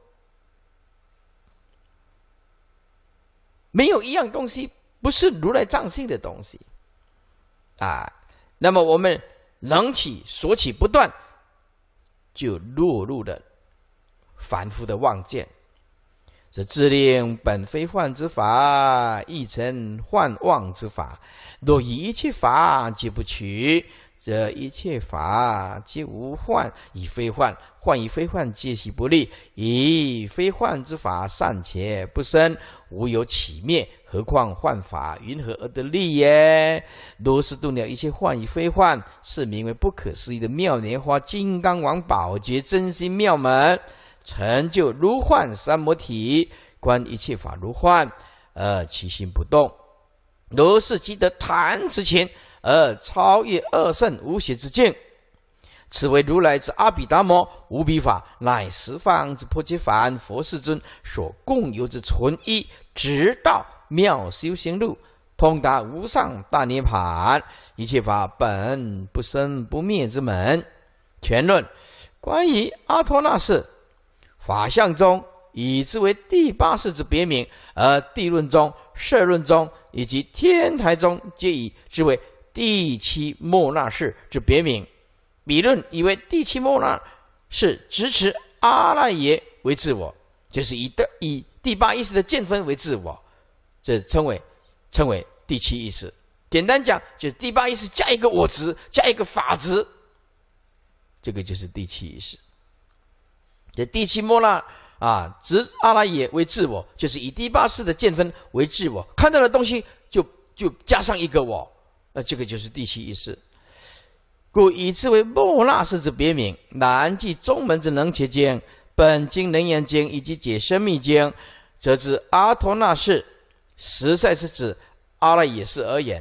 没有一样东西不是如来藏性的东西啊。那么我们能起所取不断，就落入了凡夫的妄见。这自令本非幻之法，亦成幻妄之法。若以一切法即不取，则一切法皆无幻，以非幻，幻以非幻皆系不利。以非幻之法善且不生，无有起灭，何况幻法？云何而得利耶？如是度了一切幻与非幻，是名为不可思议的妙莲花金刚王宝觉真心妙门。成就如幻三摩体，观一切法如幻，而其心不动；如是即得弹指前，而超越二圣无邪之境。此为如来之阿毗达摩，无比法，乃十方之菩提，凡佛世尊所共有之纯一直道，妙修行路，通达无上大涅盘，一切法本不生不灭之门。全论关于阿托那世。法相中以之为第八世之别名，而地论中、社论中以及天台中皆以之为第七莫那世之别名。理论以为第七莫那是支持阿赖耶为自我，就是以的以第八意识的见分为自我，这称为称为第七意识。简单讲，就是第八意识加一个我值，加一个法字，这个就是第七意识。这第七摩那啊，执阿拉耶为自我，就是以第八世的见分为自我，看到的东西就就加上一个我，呃，这个就是第七意识。故以此为莫那世之别名。南即中门之能羯经、本经能言经以及解生密经，则指阿陀那世，实在是指阿赖耶世而言。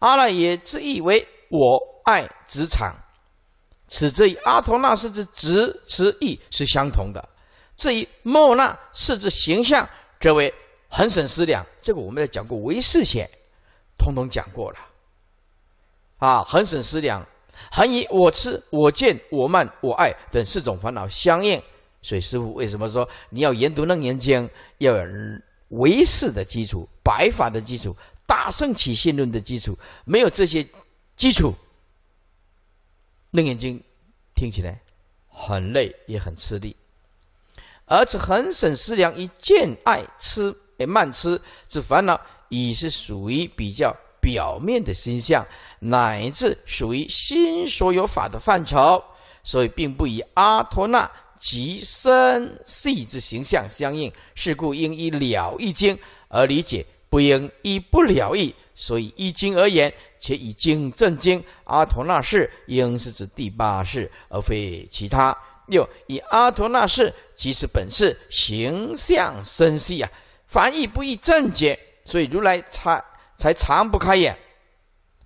阿赖耶之意为我爱执场。此字以阿陀那是指持意是相同的，至于莫那是指形象。这位很省思量，这个我们也讲过唯识前，通通讲过了。啊，很省思量，恒以我痴、我见、我慢、我爱等四种烦恼相应。所以师父为什么说你要研读楞严经，要有唯识的基础、白法的基础、大圣起信论的基础？没有这些基础。楞严经听起来很累也很吃力，而此很省思量。一见爱吃也慢吃之烦恼，已是属于比较表面的心相，乃至属于心所有法的范畴，所以并不以阿陀那及生系之形象相应。是故应以了一经而理解。不应一不了意，所以易经而言，且以经震经。阿陀那世应是指第八世，而非其他。六以阿陀那世即是本世，形象生息呀，凡亦不易正解，所以如来才才常不开眼。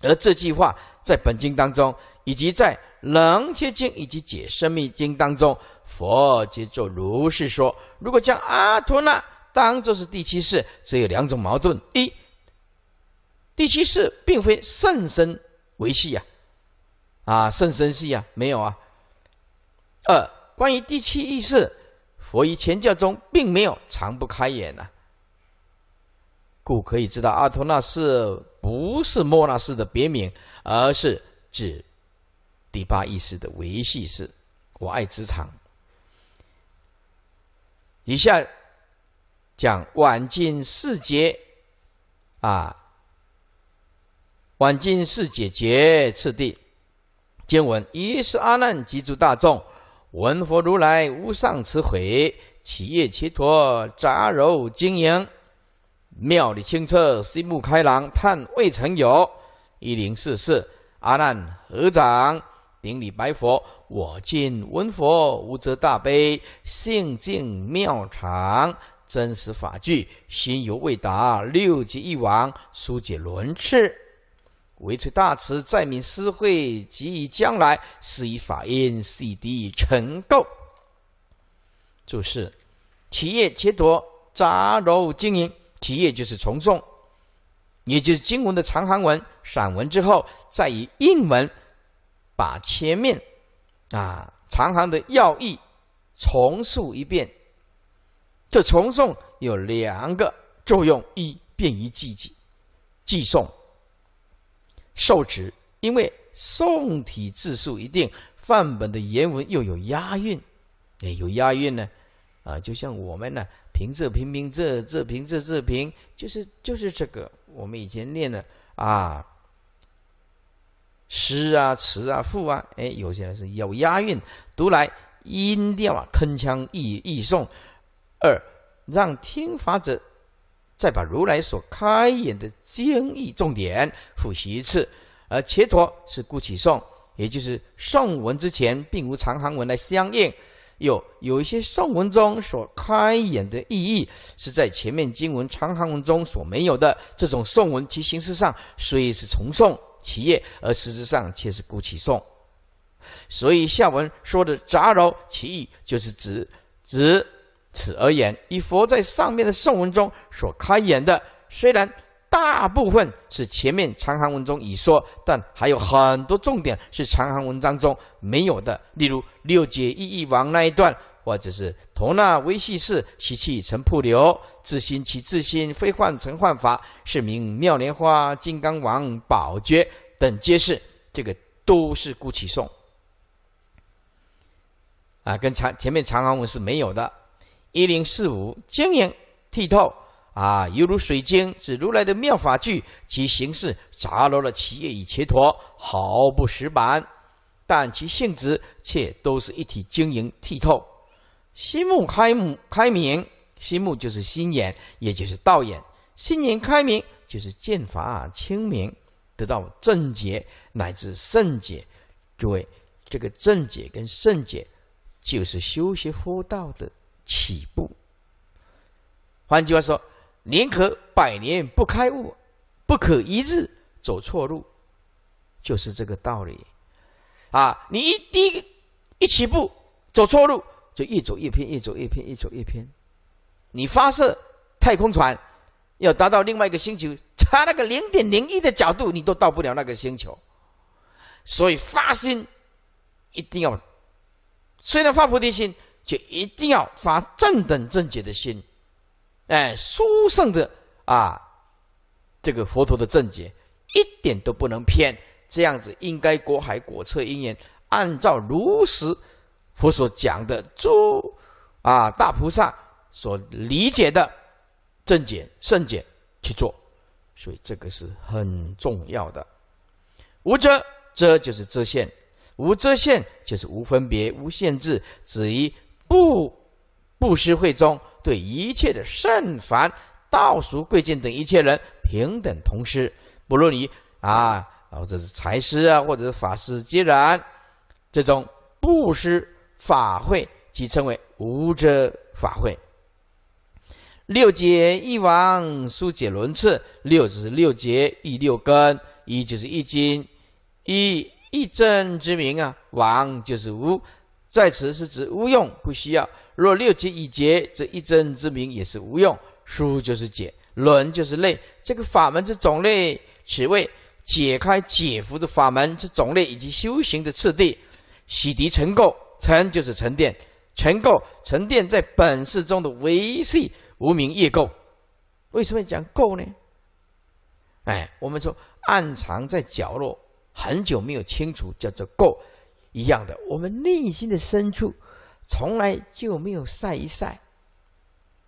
而这句话在本经当中，以及在楞伽经以及解生命经当中，佛即作如是说：如果将阿陀那当这是第七世，只有两种矛盾：一、第七世并非圣生维系呀，啊，圣生系呀，没有啊；二、关于第七意识，佛于前教中并没有常不开眼呐，故可以知道阿托那斯不是莫那斯的别名，而是指第八意识的维系式。我爱职场。以下。讲晚进四节啊，晚进四节节次第。经文：一是阿难及诸大众，闻佛如来无上慈悔，起业其陀杂糅经营，妙理清澈，心目开朗，叹未曾有。一零四四，阿难合掌顶礼白佛：我今闻佛无则大悲，性净妙常。真实法具，心犹未达；六级一王，疏解轮次。维垂大慈，载明思慧，及以将来，是以法音洗涤成垢。注释：企业切夺杂糅经营。企业就是重众，也就是经文的长行文、散文之后，再以印文把前面啊长行的要义重述一遍。这重诵有两个作用：一便于自己记诵、受持，因为宋体字数一定，范本的原文又有押韵，哎，有押韵呢，啊，就像我们呢平仄平平仄仄平仄仄平，就是就是这个。我们以前念的啊，诗啊、词啊、赋啊，哎，有些人是有押韵，读来音调啊铿锵，易易诵。二，让听法者再把如来所开演的经义重点复习一次。而切陀是故起诵，也就是诵文之前并无长行文来相应。有有一些诵文中所开演的意义，是在前面经文长行文中所没有的。这种诵文其形式上虽是重诵其业，而实质上却是故起诵。所以下文说的杂糅其意，就是指指。此而言，以佛在上面的颂文中所开演的，虽然大部分是前面长行文中已说，但还有很多重点是长行文章中没有的。例如六界一一王那一段，或者是陀那微细事习气成瀑流自心其自心非幻成幻法是名妙莲花金刚王宝觉等，皆是这个都是故起颂啊，跟长前面长行文是没有的。一零四五，晶莹剔透啊，犹如水晶。是如来的妙法句，其形式杂罗了其业与切陀，毫不死板，但其性质却都是一体晶莹剔透。心目开目开明，心目就是心眼，也就是道眼。心眼开明，就是见法清明，得到正解乃至圣解。诸位，这个正解跟圣解，就是修学佛道的。起步，换句话说，宁可百年不开悟，不可一日走错路，就是这个道理。啊，你一第一起步走错路，就越走越偏，越走越偏，越走越偏。你发射太空船，要达到另外一个星球，差那个零点零一的角度，你都到不了那个星球。所以发心一定要，虽然发菩提心。就一定要发正等正解的心，哎，殊胜的啊，这个佛陀的正解一点都不能偏，这样子应该果海果彻因缘，按照如实佛所讲的，诸啊大菩萨所理解的正解圣解去做，所以这个是很重要的。无遮遮就是遮限，无遮限就是无分别、无限制，止于。布布施会中，对一切的圣凡、道俗、贵贱等一切人平等同施，不论你啊，或者是财师啊，或者是法师，皆然。这种布施法会即称为无遮法会。六解一王，疏解轮次。六就是六解，一六根，一就是一经，一一真之名啊，王就是无。在此是指无用、不需要。若六结已结，则一真之名也是无用。书就是解，轮就是类。这个法门之种类，只为解开解缚的法门之种类，以及修行的次第，洗涤尘垢。尘就是沉淀，尘垢沉淀在本世中的维系无名业垢。为什么讲垢呢？哎，我们说暗藏在角落，很久没有清除，叫做垢。一样的，我们内心的深处，从来就没有晒一晒，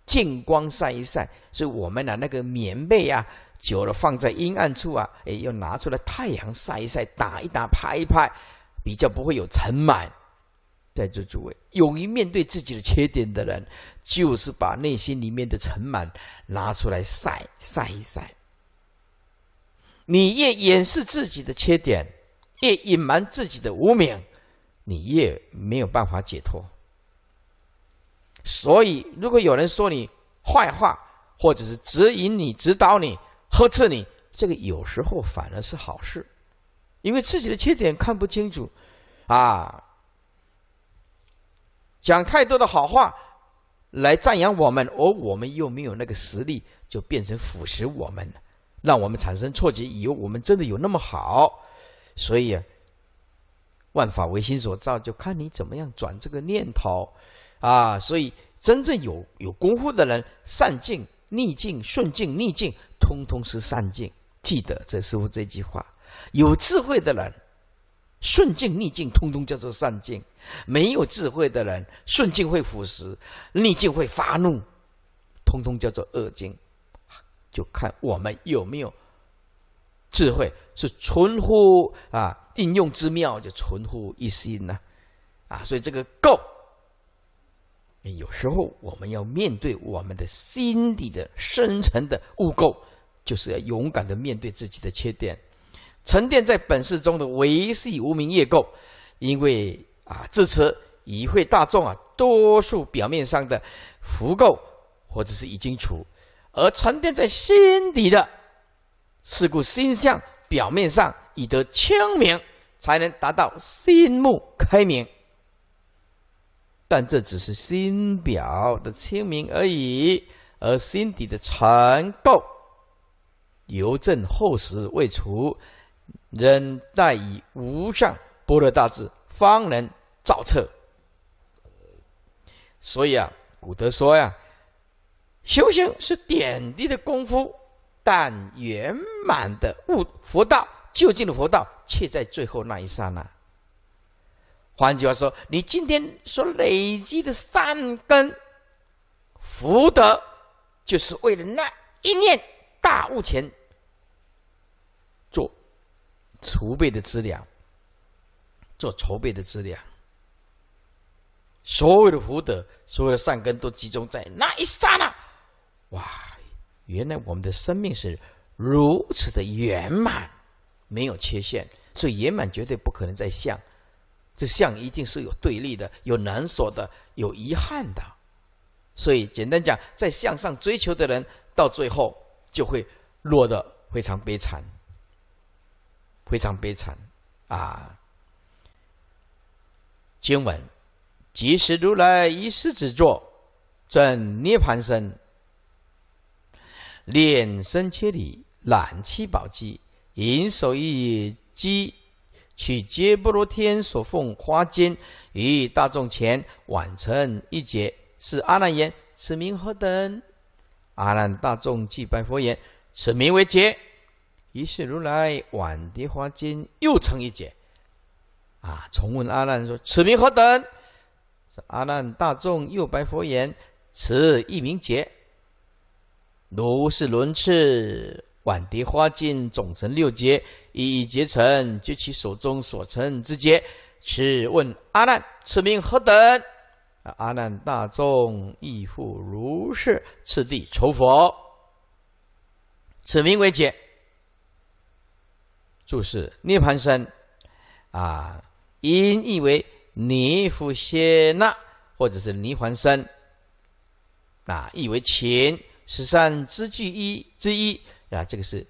见光晒一晒。所以，我们的那个棉被啊，久了放在阴暗处啊，哎，要拿出来太阳晒一晒，打一打，拍一拍，比较不会有尘螨。在座诸位，勇于面对自己的缺点的人，就是把内心里面的尘螨拿出来晒晒一晒。你越掩饰自己的缺点，越隐瞒自己的无名。你也没有办法解脱，所以如果有人说你坏话，或者是指引你、指导你、呵斥你，这个有时候反而是好事，因为自己的缺点看不清楚，啊，讲太多的好话来赞扬我们，而我们又没有那个实力，就变成腐蚀我们了，让我们产生错觉，以为我们真的有那么好，所以。万法唯心所造，就看你怎么样转这个念头，啊！所以真正有有功夫的人，善境、逆境、顺境、逆境，通通是善境。记得这师傅这句话：有智慧的人，顺境、逆境，通通叫做善境；没有智慧的人，顺境会腐蚀，逆境会发怒，通通叫做恶境。就看我们有没有智慧。是存乎啊应用之妙，就存乎一心呐、啊，所以这个够。有时候我们要面对我们的心底的深层的污垢，就是要勇敢的面对自己的缺点，沉淀在本世中的维系无名业垢，因为啊，至此已会大众啊，多数表面上的浮垢或者是已经除，而沉淀在心底的事故心相。表面上以得清明，才能达到心目开明，但这只是心表的清明而已，而心底的尘垢、由症、厚实未除，仍待以无上般若大智方能照彻。所以啊，古德说呀，修行是点滴的功夫。但圆满的悟佛道、究竟的佛道，却在最后那一刹那。换句话说：“你今天所累积的善根、福德，就是为了那一念大悟前做储备的资粮，做筹备的资粮。所有的福德、所有的善根，都集中在那一刹那，哇！”原来我们的生命是如此的圆满，没有缺陷，所以圆满绝对不可能在相，这相一定是有对立的，有难舍的，有遗憾的，所以简单讲，在向上追求的人，到最后就会落得非常悲惨，非常悲惨啊！经文，即使如来一狮之作，正涅盘身。敛身千里，揽七宝鸡，引手一击，取皆不如天所奉花金于大众前，晚成一劫。是阿难言：此名何等？阿难大众即拜佛言：此名为劫。于是如来晚得花金，又成一劫。啊，重问阿难说：此名何等？是阿难大众又白佛言：此一名劫。如是轮次，碗碟花镜总成六劫，一一结成，就其手中所成之劫，此问阿难：此名何等？阿难大众亦复如是。次第求佛，此名为解。注释：涅盘生，啊，音译为尼夫谢那，或者是尼环生，啊，意为情。十三支具一之一啊，这个是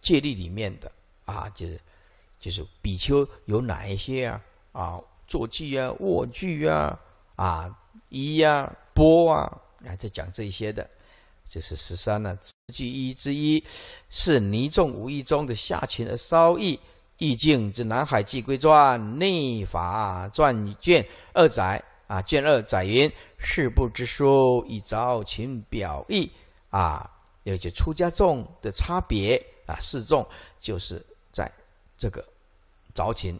戒律里面的啊，就是就是比丘有哪一些啊啊坐具啊卧具啊啊衣啊钵啊啊在讲这一些的，这是十三呢支具一之一，是泥众无意中的下情而稍异。《意境之南海寄归传内法传卷二载》啊卷二载云：“世不知书，以昭情表意。”啊，有些出家众的差别啊，示众就是在这个着裙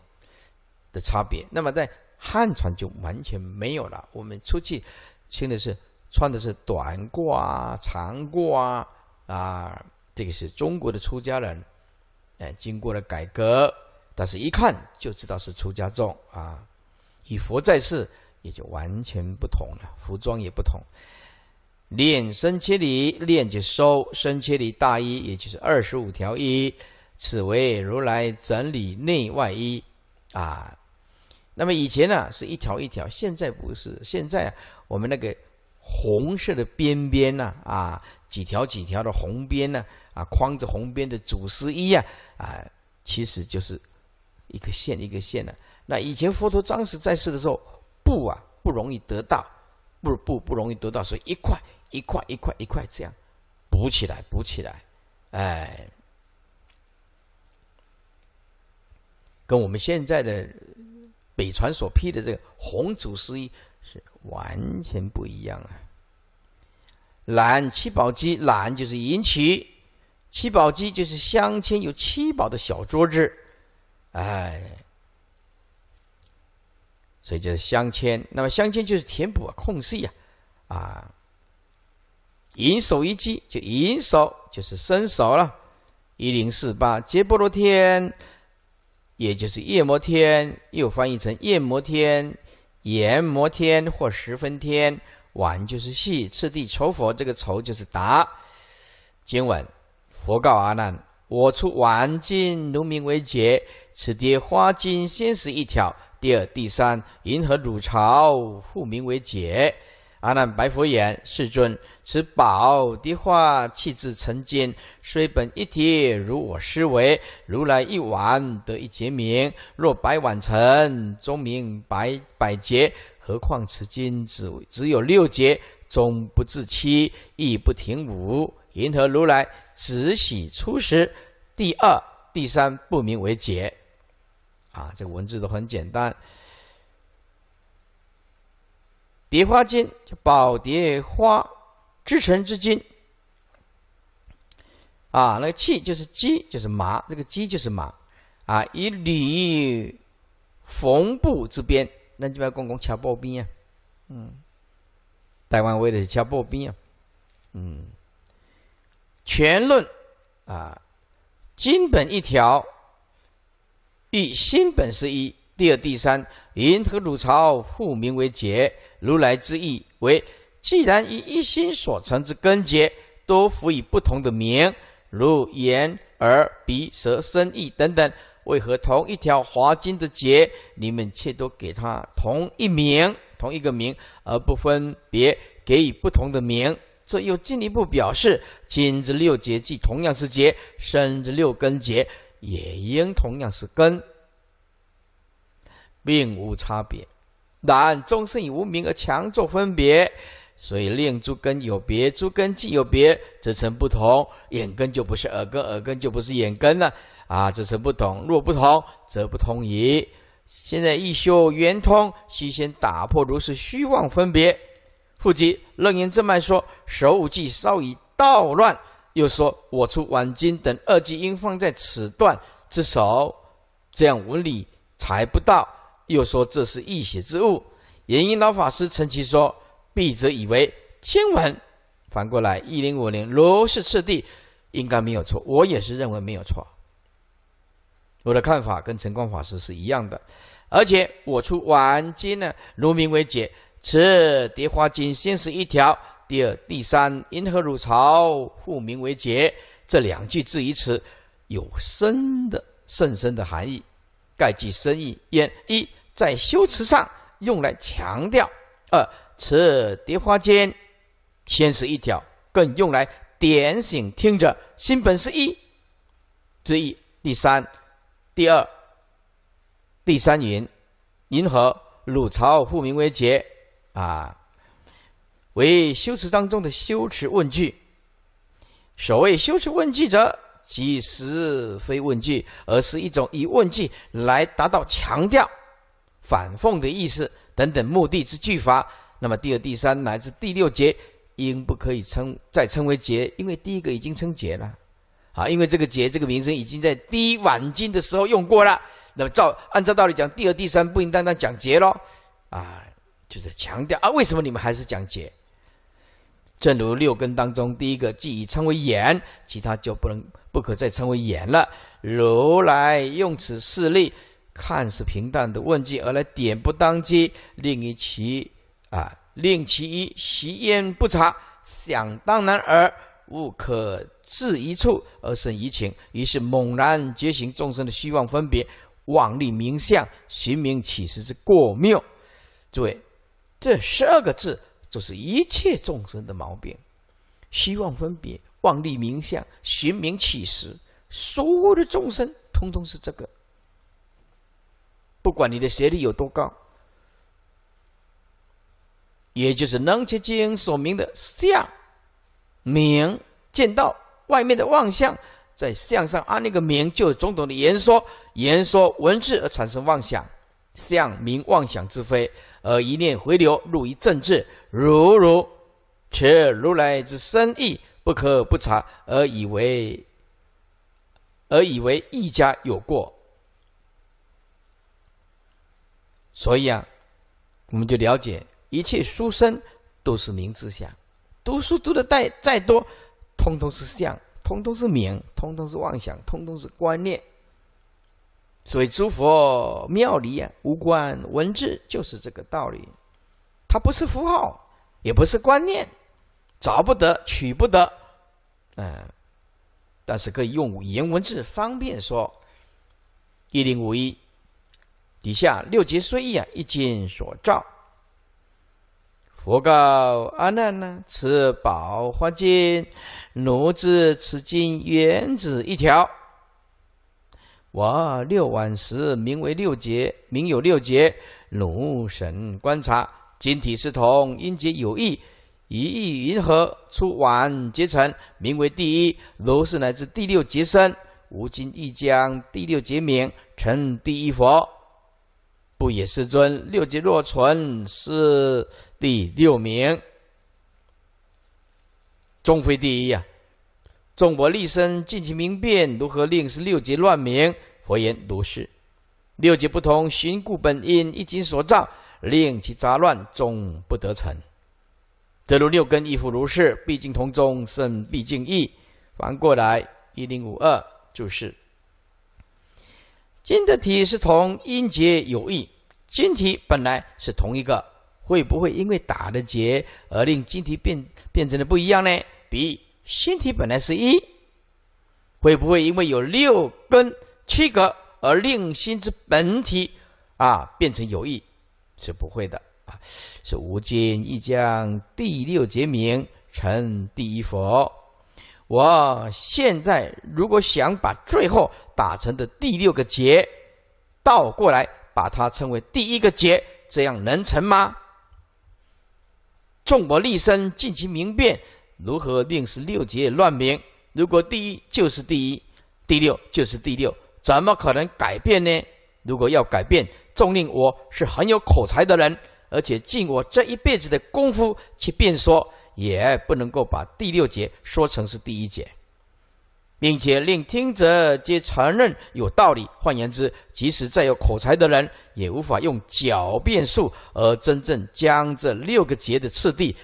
的差别。那么在汉传就完全没有了。我们出去穿的是穿的是短褂啊、长褂啊，啊，这个是中国的出家人，哎，经过了改革，但是一看就知道是出家众啊。与佛在世也就完全不同了，服装也不同。练身切里，练就收身切里大衣，也就是二十五条衣。此为如来整理内外衣啊。那么以前呢，是一条一条，现在不是。现在我们那个红色的边边呢，啊，几条几条的红边呢，啊，框着红边的主师衣啊，啊，其实就是一个线一个线的。那以前佛陀当时在世的时候，布啊不容易得到，不不不容易得到，所以一块。一块一块一块这样补起来，补起来，哎，跟我们现在的北传所批的这个红祖师是完全不一样啊！懒七宝机，懒就是引起，七宝机就是镶嵌有七宝的小桌子，哎，所以就是镶嵌。那么镶嵌就是填补空隙呀，啊。银手一击，就银手就是伸手了。一零四八，劫波罗天，也就是夜摩天，又翻译成夜摩天、阎摩天或十分天。晚就是戏，次地求佛，这个仇就是答。今晚佛告阿难：我出晚境，如名为劫；此蝶花金先是一条，第二、第三，银河乳潮，复名为劫。阿难白佛言：“世尊，此宝的话气质成金，虽本一体，如我思维，如来一碗得一节名。若白碗成，终名百百节。何况此经只只有六节，终不自七，亦不停五。云何如来只喜初时第二、第三不明为解。啊，这个文字都很简单。蝶花金就宝蝶花，制成之金啊。那个气就是鸡，就是马，这个鸡就是马啊。以缕缝布之边，那就要公公敲破冰呀，嗯。戴官威的敲破冰呀，嗯。全论啊，金本一条，与心本是一。第二、第三，银和汝潮复名为劫，如来之意为：既然以一心所成之根结，都赋以不同的名，如眼、耳、鼻、舌、身、意等等，为何同一条华经的劫，你们却都给它同一名、同一个名，而不分别给予不同的名？这又进一步表示，金之六劫既同样是劫，身之六根节也应同样是根。并无差别，然众生以无名而强作分别，所以令诸根有别，诸根既有别，则成不同。眼根就不是耳根，耳根就不是眼根了啊！则成不同，若不同，则不同矣。现在一修圆通，须先打破如是虚妄分别。复及楞严正脉说手五计稍以道乱，又说我出晚经等二级应放在此段之首，这样文理才不到。又说这是异写之物，延英老法师称其说，笔者以为千闻。反过来，一零五零如是次第，应该没有错，我也是认为没有错。我的看法跟陈光法师是一样的，而且我出晚经呢，如名为解，此叠花经先是一条，第二、第三银河乳潮复名为解，这两句字一词有深的甚深的含义，盖即深意焉一。在修辞上用来强调二，此蝶花间，先是一条，更用来点醒听者心本是一之意。第三，第二，第三云，银河鲁朝复名为节啊，为修辞当中的修辞问句。所谓修辞问句者，即是非问句，而是一种以问句来达到强调。反奉的意思等等目的之句法，那么第二、第三乃至第六节，应不可以称再称为节，因为第一个已经称节了啊，因为这个节这个名称已经在第一晚经的时候用过了。那么照按照道理讲，第二、第三不应当单讲节喽啊，就是强调啊，为什么你们还是讲节？正如六根当中第一个既已称为眼，其他就不能不可再称为眼了。如来用此事例。看似平淡的问句而来，点不当机；令一其啊，令其一，习焉不察，想当然而勿可置一处而生疑情。于是猛然觉醒，众生的虚妄分别，妄立名相，寻名起实之过谬。诸位，这十二个字就是一切众生的毛病：虚妄分别，妄立名相，寻名起实。所有的众生，通通是这个。不管你的学历有多高，也就是《能严经》所明的相，明见到外面的妄相，在相上安那个明，就种种的言说、言说文字而产生妄想，相明妄想之非，而一念回流入于政治，如如，却如来之深意，不可不察，而以为而以为一家有过。所以啊，我们就了解一切书生都是名字相，读书读的再再多，通通是相，通通是名，通通是妄想，通通是观念。所以诸佛妙理啊，无关文字，就是这个道理。它不是符号，也不是观念，找不得，取不得，嗯。但是可以用言文字方便说。一零五一。底下六节虽意啊，一经所造。佛告阿难呢：此宝花金，奴织此金原子一条。哇，六碗时名为六节，名有六节。罗神观察，金体是同，音节有异。一意云何？出碗结成，名为第一如是乃至第六节生，吾今亦将第六节名成第一佛。不也，世尊。六级若存，是第六名，终非第一呀。众我立身，尽其明辨，如何令是六级乱名？佛言如是。六级不同，寻故本因，一经所造，令其杂乱，终不得成。得如六根亦复如是，毕竟同宗，甚毕竟异。反过来一零五二注释。金的体是同音节有异，金体本来是同一个，会不会因为打的结而令金体变变成了不一样呢？比心体本来是一，会不会因为有六根七格而令心之本体啊变成有异？是不会的啊，是无尽意将第六劫名成第一佛。我现在如果想把最后打成的第六个结倒过来，把它称为第一个结，这样能成吗？众我立身尽其明辨，如何令是六结乱名？如果第一就是第一，第六就是第六，怎么可能改变呢？如果要改变，纵令我是很有口才的人，而且尽我这一辈子的功夫去辩说。也不能够把第六节说成是第一节，并且令听者皆承认有道理。换言之，即使再有口才的人，也无法用狡辩术而真正将这六个节的次第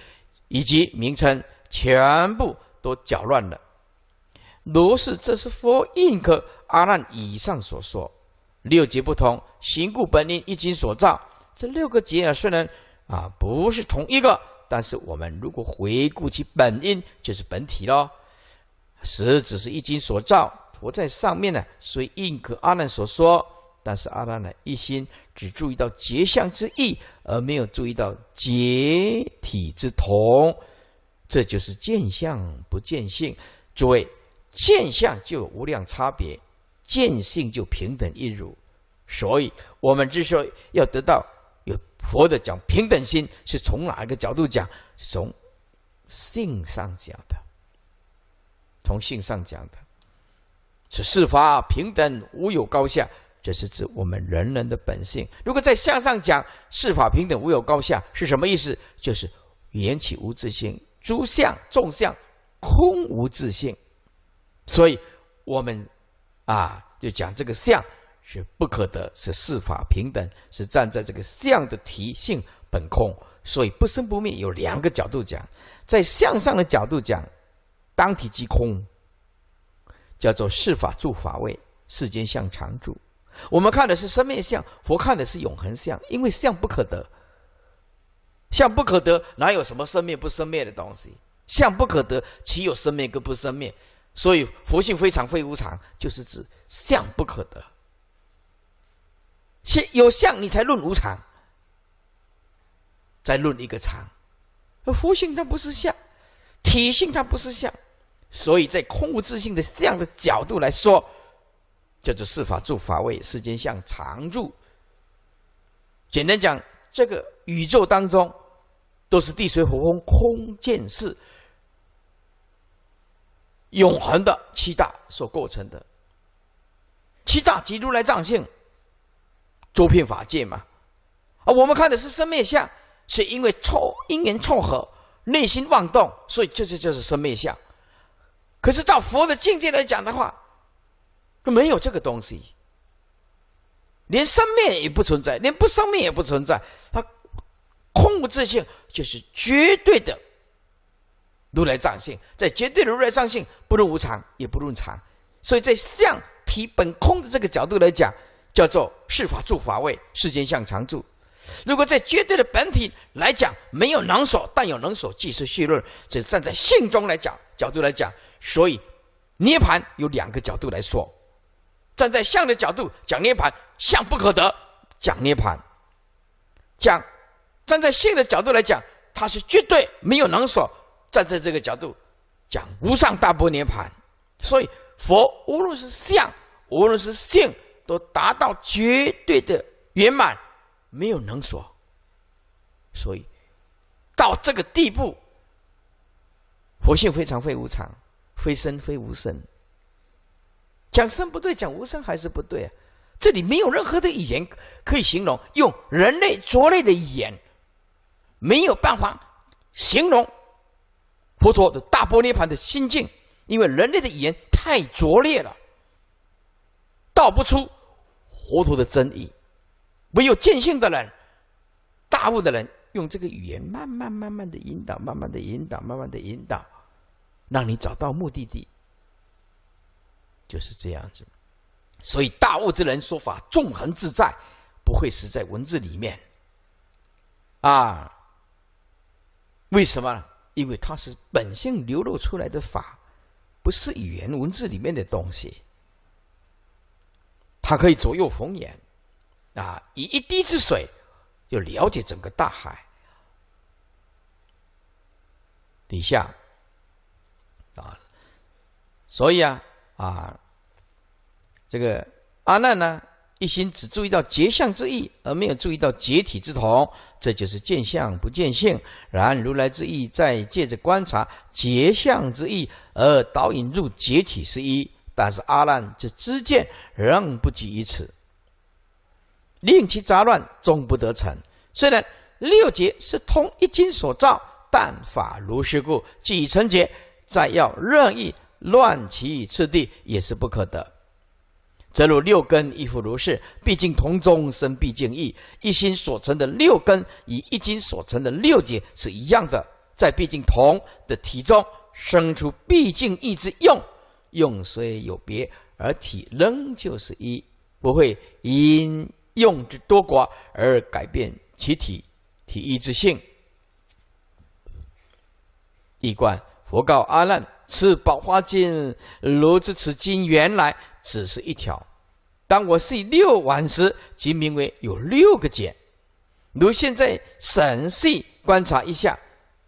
以及名称全部都搅乱了。如是，这是佛 n 可阿难以上所说六节不同行故本因一经所造。这六个节啊，虽然啊不是同一个。但是我们如果回顾其本因，就是本体喽。实只是一经所造，佛在上面呢，所以应可阿难所说。但是阿难呢，一心只注意到结相之意，而没有注意到结体之同。这就是见相不见性。诸位，见相就有无量差别，见性就平等一如。所以我们之所以要得到。佛的讲平等心是从哪一个角度讲？从性上讲的，从性上讲的，是事法平等无有高下，这是指我们人人的本性。如果在相上讲事法平等无有高下是什么意思？就是缘起无自性，诸相众相空无自性。所以，我们啊，就讲这个相。是不可得，是四法平等，是站在这个相的体性本空，所以不生不灭。有两个角度讲，在向上的角度讲，当体即空，叫做四法住法位，世间相常住。我们看的是生灭相，佛看的是永恒相。因为相不可得，相不可得，哪有什么生灭不生灭的东西？相不可得，岂有生灭跟不生灭？所以佛性非常非无常，就是指相不可得。有相，你才论无常；再论一个常。佛性它不是相，体性它不是相，所以在空无自性的这样的角度来说，叫做四法住法位世间相常住。简单讲，这个宇宙当中，都是地水火风空见识永恒的七大所构成的。七大极如来藏性。周遍法界嘛，啊，我们看的是生灭相，是因为凑因缘凑合，内心妄动，所以这就就是生灭相。可是到佛的境界来讲的话，没有这个东西，连生灭也不存在，连不生灭也不存在。它空无自性，就是绝对的如来藏性，在绝对的如来藏性，不论无常也不论常，所以在相体本空的这个角度来讲。叫做是法住法位，世间相常住。如果在绝对的本体来讲，没有能所，但有能所即是虚论。这站在性中来讲角度来讲，所以涅槃有两个角度来说：站在相的角度讲涅槃，相不可得；讲涅槃，讲站在性的角度来讲，它是绝对没有能所。站在这个角度讲无上大波涅槃。所以佛无论是相，无论是性。都达到绝对的圆满，没有能所。所以，到这个地步，佛性非常非无常，非身非无身。讲身不对，讲无生还是不对。啊？这里没有任何的语言可以形容，用人类拙劣的语言没有办法形容佛陀的大波涅盘的心境，因为人类的语言太拙劣了，道不出。佛陀的真意，唯有见性的人、大悟的人，用这个语言慢慢、慢慢的引导，慢慢的引导，慢慢的引导，让你找到目的地。就是这样子，所以大悟之人说法纵横自在，不会死在文字里面。啊，为什么？因为它是本性流露出来的法，不是语言文字里面的东西。他可以左右逢源，啊，以一滴之水，就了解整个大海。底下，啊，所以啊啊，这个阿难呢，一心只注意到结相之意，而没有注意到结体之同，这就是见相不见性。然如来之意，在借着观察结相之意，而导引入结体是一。但是阿难，这知见仍不及于此，令其杂乱，终不得成。虽然六劫是同一经所造，但法如是故，几成劫，再要任意乱其次第，也是不可得。则如六根亦复如是，毕竟同中生毕竟异，一心所成的六根与一经所成的六劫是一样的，在毕竟同的体中生出毕竟异之用。用虽有别，而体仍旧是一，不会因用之多寡而改变其体体一之性。一观佛告阿难：此宝花金如之，此经，原来只是一条。当我是六完时，即名为有六个解。如现在审细观察一下，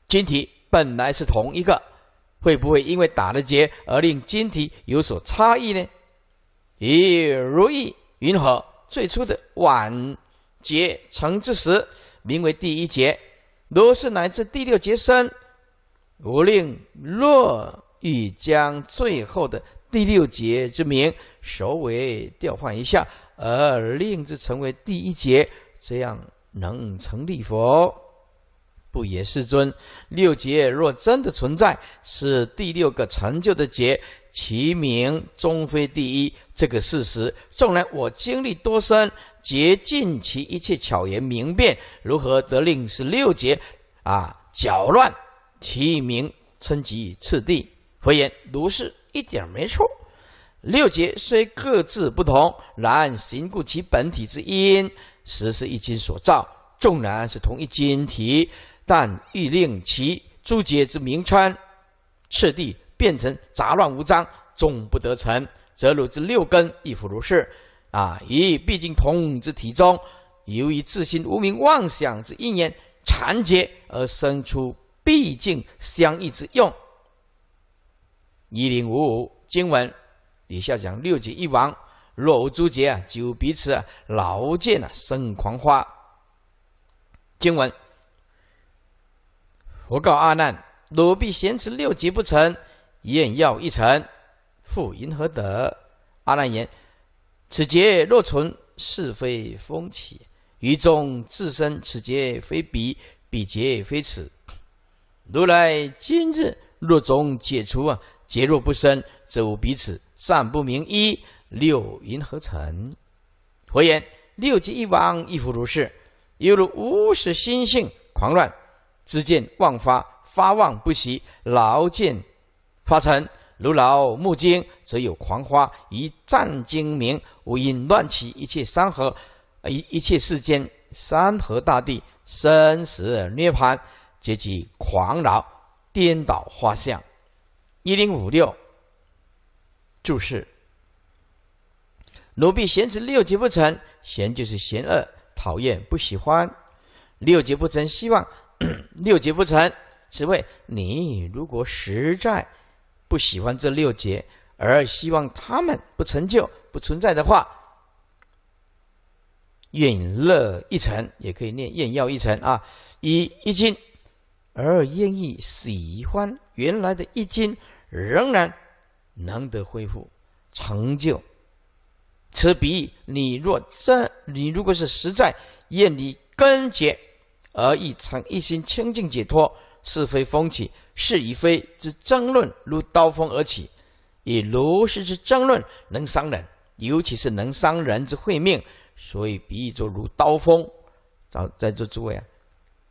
金体本来是同一个。会不会因为打了结而令晶体有所差异呢？咦，如意云何？最初的晚节成之时，名为第一节；如是乃至第六节生，无令若欲将最后的第六节之名首尾调换一下，而令之成为第一节，这样能成立否？不也，世尊，六劫若真的存在，是第六个成就的劫，其名终非第一，这个事实。纵然我经历多深，竭尽其一切巧言明辨，如何得令是六劫？啊，搅乱其名称其次第。佛言：如是，一点没错。六劫虽各自不同，然行故其本体之因实是一经所造，纵然是同一经体，但欲令其诸劫之名川，赤地变成杂乱无章，终不得成，则汝之六根亦复如是。啊！以毕竟同之体中，由于自心无名妄想之一念缠结，而生出毕竟相异之用。一零五五经文，底下讲六劫一亡，若无诸结，就彼此劳见生狂花。经文。佛告阿难：汝必嫌持六劫不成，愿要一成，复因何得？阿难言：此劫若存，是非风起；于中自生，此劫非彼，彼劫非此。如来今日若中解除啊，劫若不生，则无彼此，善不明一六因何成？佛言：六劫一亡，亦复如是，犹如无始心性狂乱。知见妄发，发妄不息，劳见发成。如劳木精，则有狂花，一战精明，无因乱其一切山河，一一切世间山河大地生死涅槃，皆即狂劳颠倒花相。一零五六。注释：奴婢贤之六吉不成，贤就是贤恶，讨厌不喜欢。六吉不成，希望。六劫不成，此谓你如果实在不喜欢这六劫，而希望他们不成就、不存在的话，愿乐一成也可以念愿药一成啊，以一经而愿意喜欢原来的一经，仍然能得恢复成就。此比你若真，你如果是实在愿你根结。而以常一心清净解脱，是非风起，是与非之争论如刀锋而起，以如是之争论能伤人，尤其是能伤人之慧命，所以比喻作如刀锋。在在座诸位啊，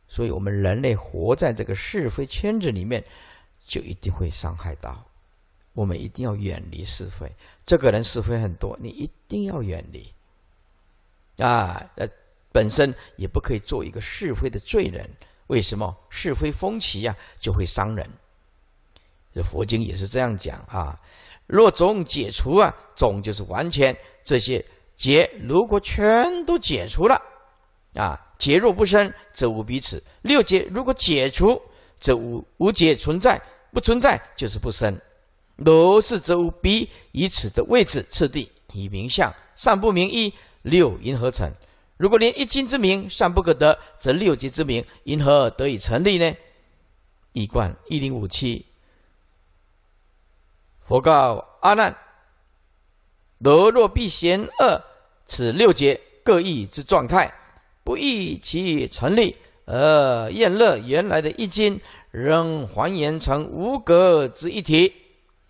所以我们人类活在这个是非圈子里面，就一定会伤害到。我们一定要远离是非，这个人是非很多，你一定要远离啊！呃。本身也不可以做一个是非的罪人，为什么是非风起呀，就会伤人？这佛经也是这样讲啊。若总解除啊，总就是完全这些结，如果全都解除了，啊结若不生，则无彼此六结；如果解除，则无无解存在，不存在就是不生。如是则无彼，以此的位置次第以名相，上不明一六因何成？如果连一金之名尚不可得，则六劫之名因何而得以成立呢？一冠一零五七，佛告阿难：得若必嫌恶，此六劫各异之状态，不易其成立，而厌乐原来的一金，仍还原成无格之一体。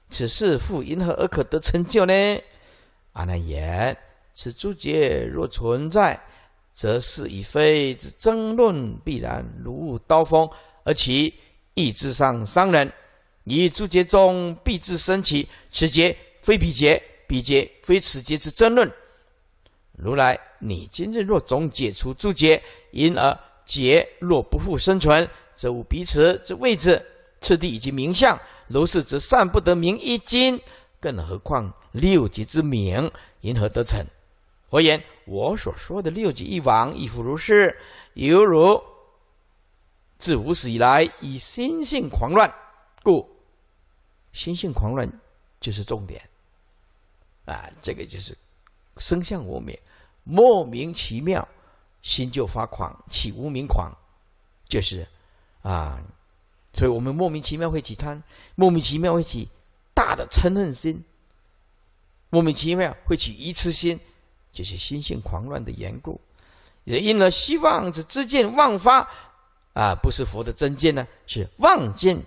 此事复因何而可得成就呢？阿难言：此诸劫若存在。则是以非之争论，必然如刀锋，而其意志上伤人。你诸劫中必自生起，此劫非彼劫，彼劫非此劫之争论。如来，你今日若总解除诸劫，因而劫若不复生存，则无彼此之位置、次第以及名相。如是，则善不得名一经，更何况六劫之名，因何得成？佛言：“我所说的六级一王，亦复如是。犹如自无始以来，以心性狂乱，故心性狂乱就是重点。啊，这个就是生相无明，莫名其妙，心就发狂，起无名狂，就是啊。所以我们莫名其妙会起贪，莫名其妙会起大的嗔恨心，莫名其妙会起愚痴心。”就是心性狂乱的缘故，也因而希望之之见妄发啊，不是佛的真见呢，是妄见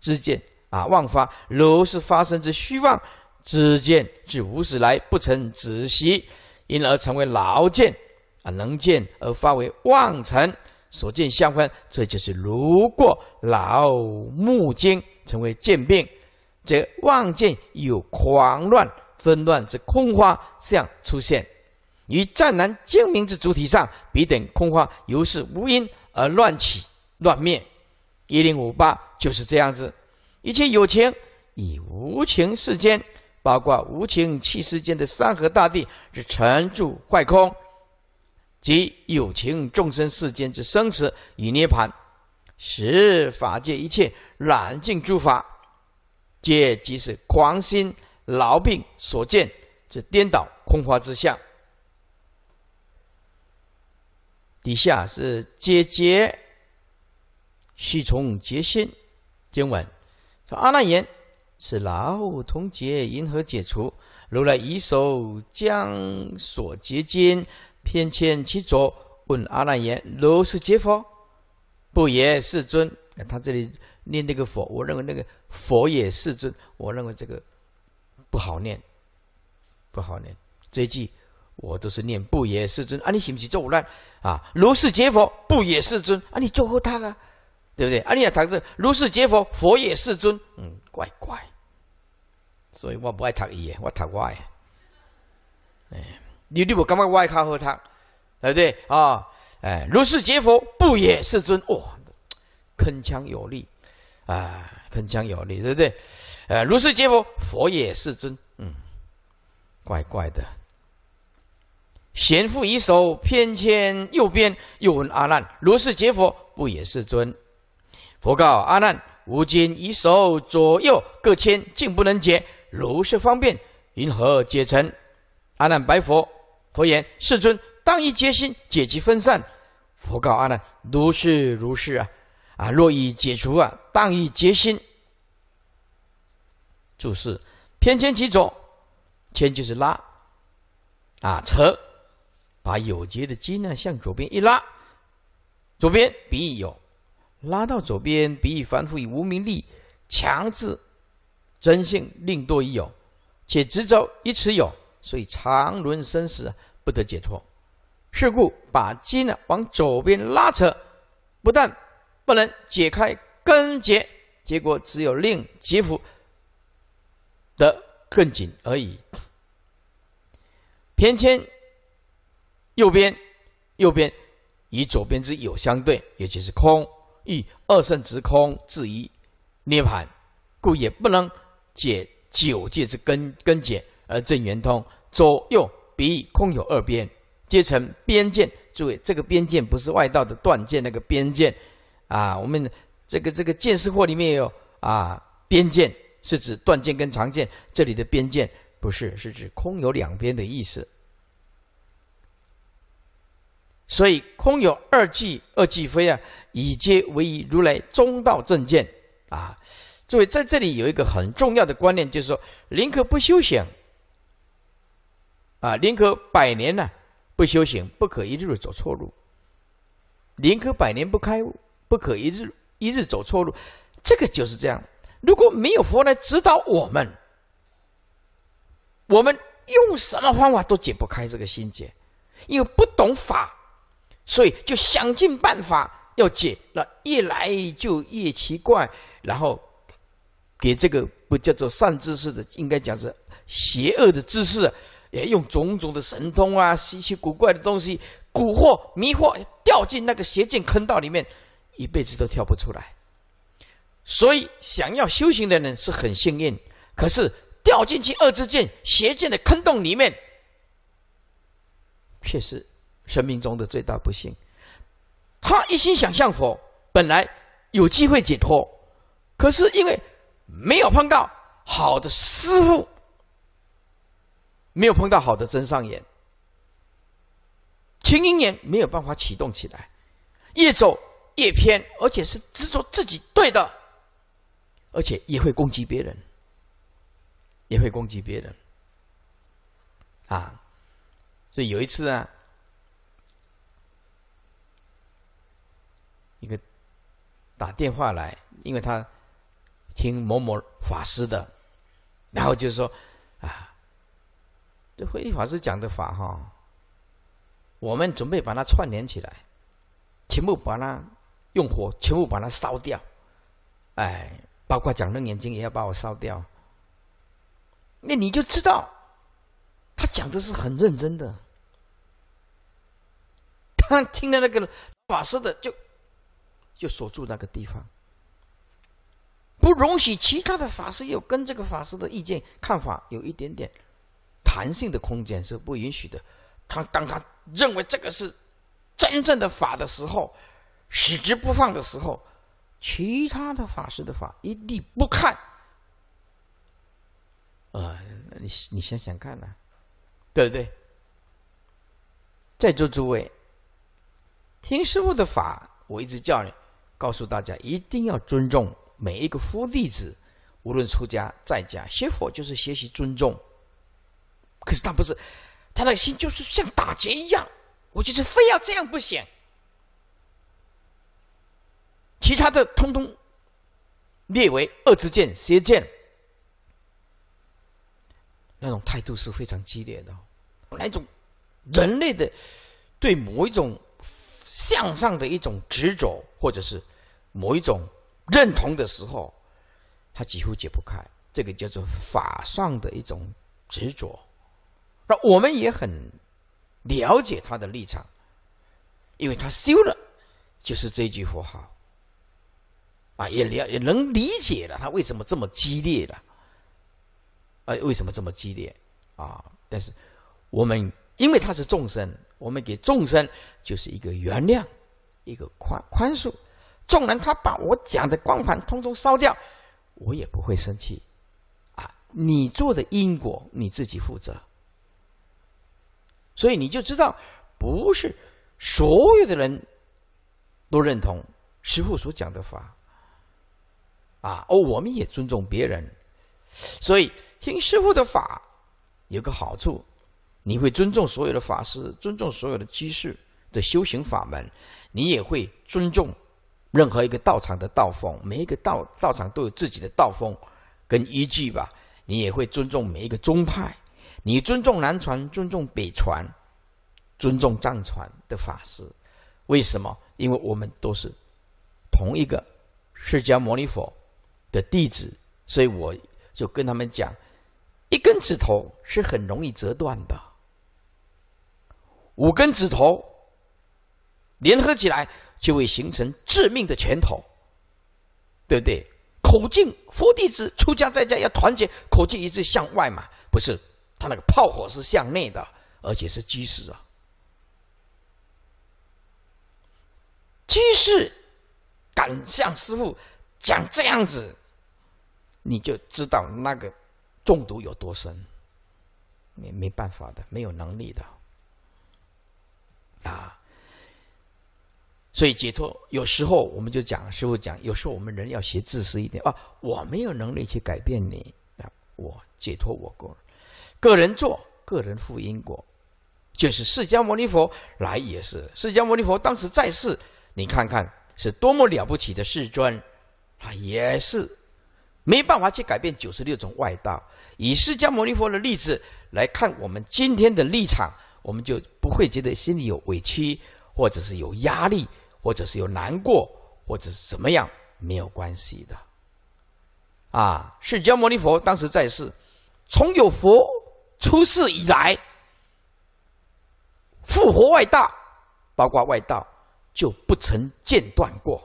之见啊，妄发如是发生之虚妄之见，是无始来不曾止息，因而成为老见啊，能见而发为妄尘，所见相分，这就是如果老木经成为渐病，则妄见有狂乱纷乱之空花相出现。于湛然精明之主体上，彼等空花由是无因而乱起乱灭。一零五八就是这样子。一切有情以无情世间，包括无情气世间的山河大地是尘住坏空，即有情众生世间之生死与涅槃，十法界一切染尽诸法，皆即是狂心劳病所见之颠倒空花之相。底下是结结，须从结心，经文说阿难言：“是老同结因何解除？”如来以手将所结金，偏牵其左，问阿难言：“如是结佛，不也，世尊？”他这里念那个佛，我认为那个佛也世尊，我认为这个不好念，不好念。这一句。我都是念不也世尊啊！你起不起咒乱。啊？如是劫佛不也世尊啊！你做喝他啊？对不对？啊！你也堂子如是劫佛佛也世尊，嗯，怪怪。所以我不爱读伊我读我的。哎，你你我感觉我爱看和尚，对不对啊？哎，如是劫佛不也世尊，哇，铿锵有力啊，铿锵有力，对不对？呃，如是劫佛佛也世尊，嗯，怪怪的。贤父以手偏牵右边，又问阿难：如是解佛，不也是尊？佛告阿难：吾今以手左右各牵，竟不能解。如是方便，云何解成？阿难白佛：佛言：世尊当以结心解其分散。佛告阿难：如是如是啊！啊，若以解除啊，当以结心。注释：偏牵其左，牵就是拉啊，扯。把有结的筋呢向左边一拉，左边比有，拉到左边比以反复以无名力强制，真性令多已有，且执着一持有，所以长轮生死不得解脱。是故把筋呢往左边拉扯，不但不能解开根结，结果只有令结缚得更紧而已。偏迁右边，右边与左边之有相对，也就是空，亦二圣之空自依涅盘，故也不能解九界之根根解而正圆通。左右比空有二边，皆成边界。注意，这个边界不是外道的断剑那个边界啊，我们这个这个见识货里面有啊边界是指断剑跟长剑，这里的边界不是，是指空有两边的意思。所以空有二俱二俱非啊，以皆为一，如来中道正见啊。诸位在这里有一个很重要的观念，就是说，宁可不修行啊，宁可百年呢不修行，不可一日走错路。宁可百年不开，悟，不可一日一日走错路。这个就是这样。如果没有佛来指导我们，我们用什么方法都解不开这个心结，因为不懂法。所以就想尽办法要解，那越来就越奇怪，然后给这个不叫做善知识的，应该讲是邪恶的知识，也用种种的神通啊、稀奇古怪的东西蛊惑、迷惑，掉进那个邪剑坑道里面，一辈子都跳不出来。所以想要修行的人是很幸运，可是掉进去恶之剑、邪剑的坑洞里面，确实。生命中的最大不幸，他一心想向佛，本来有机会解脱，可是因为没有碰到好的师傅，没有碰到好的真上缘，情净眼没有办法启动起来，越走越偏，而且是执着自己对的，而且也会攻击别人，也会攻击别人，啊，所以有一次啊。一个打电话来，因为他听某某法师的，然后就是说啊，这慧律法师讲的法哈，我们准备把它串联起来，全部把它用火全部把它烧掉，哎，包括讲楞严经也要把我烧掉，那你就知道他讲的是很认真的，他听了那个法师的就。就锁住那个地方，不容许其他的法师有跟这个法师的意见、看法有一点点弹性的空间是不允许的。他当他认为这个是真正的法的时候，死之不放的时候，其他的法师的法一律不看。啊，你你想想看呢，对不对？在座诸位，听师傅的法，我一直叫你。告诉大家，一定要尊重每一个夫弟子，无论出家在家，学佛就是学习尊重。可是他不是，他的心就是像打劫一样，我就是非要这样不行。其他的通通列为恶见邪见，那种态度是非常激烈的。那种人类的对某一种。向上的一种执着，或者是某一种认同的时候，他几乎解不开。这个叫做法上的一种执着。那我们也很了解他的立场，因为他修了，就是这句佛号啊，也了也能理解了他为什么这么激烈了啊？为什么这么激烈啊？但是我们因为他是众生。我们给众生就是一个原谅，一个宽宽恕。纵然他把我讲的光盘通通烧掉，我也不会生气。啊，你做的因果你自己负责，所以你就知道，不是所有的人都认同师傅所讲的法。啊，哦，我们也尊重别人，所以听师傅的法有个好处。你会尊重所有的法师，尊重所有的居士的修行法门，你也会尊重任何一个道场的道风。每一个道道场都有自己的道风跟依据吧。你也会尊重每一个宗派，你尊重南传，尊重北传，尊重藏传的法师。为什么？因为我们都是同一个释迦牟尼佛的弟子，所以我就跟他们讲，一根指头是很容易折断的。五根指头联合起来，就会形成致命的拳头，对不对？口径，佛弟子出家在家要团结，口径一致向外嘛？不是，他那个炮火是向内的，而且是居士啊。居士敢向师傅讲这样子，你就知道那个中毒有多深。没没办法的，没有能力的。啊！所以解脱有时候我们就讲，师傅讲，有时候我们人要学自私一点啊！我没有能力去改变你啊！我解脱我个个人做，个人负因果，就是释迦牟尼佛来也是，释迦牟尼佛当时在世，你看看是多么了不起的世尊，他也是没办法去改变九十六种外道。以释迦牟尼佛的例子来看，我们今天的立场。我们就不会觉得心里有委屈，或者是有压力，或者是有难过，或者是怎么样，没有关系的。啊，释迦牟尼佛当时在世，从有佛出世以来，复活外道，包括外道就不曾间断过，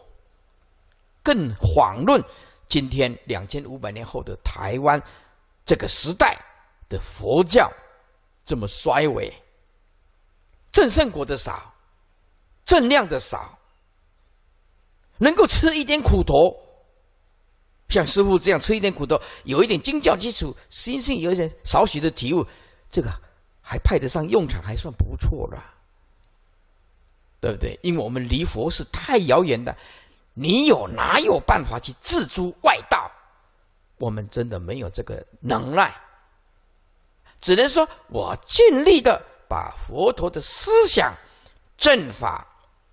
更遑论今天两千五百年后的台湾，这个时代的佛教这么衰微。正圣果的少，正量的少，能够吃一点苦头，像师傅这样吃一点苦头，有一点经教基础，心性有一点少许的体悟，这个还派得上用场，还算不错了，对不对？因为我们离佛是太遥远的，你有哪有办法去自诸外道？我们真的没有这个能耐，只能说我尽力的。把佛陀的思想、正法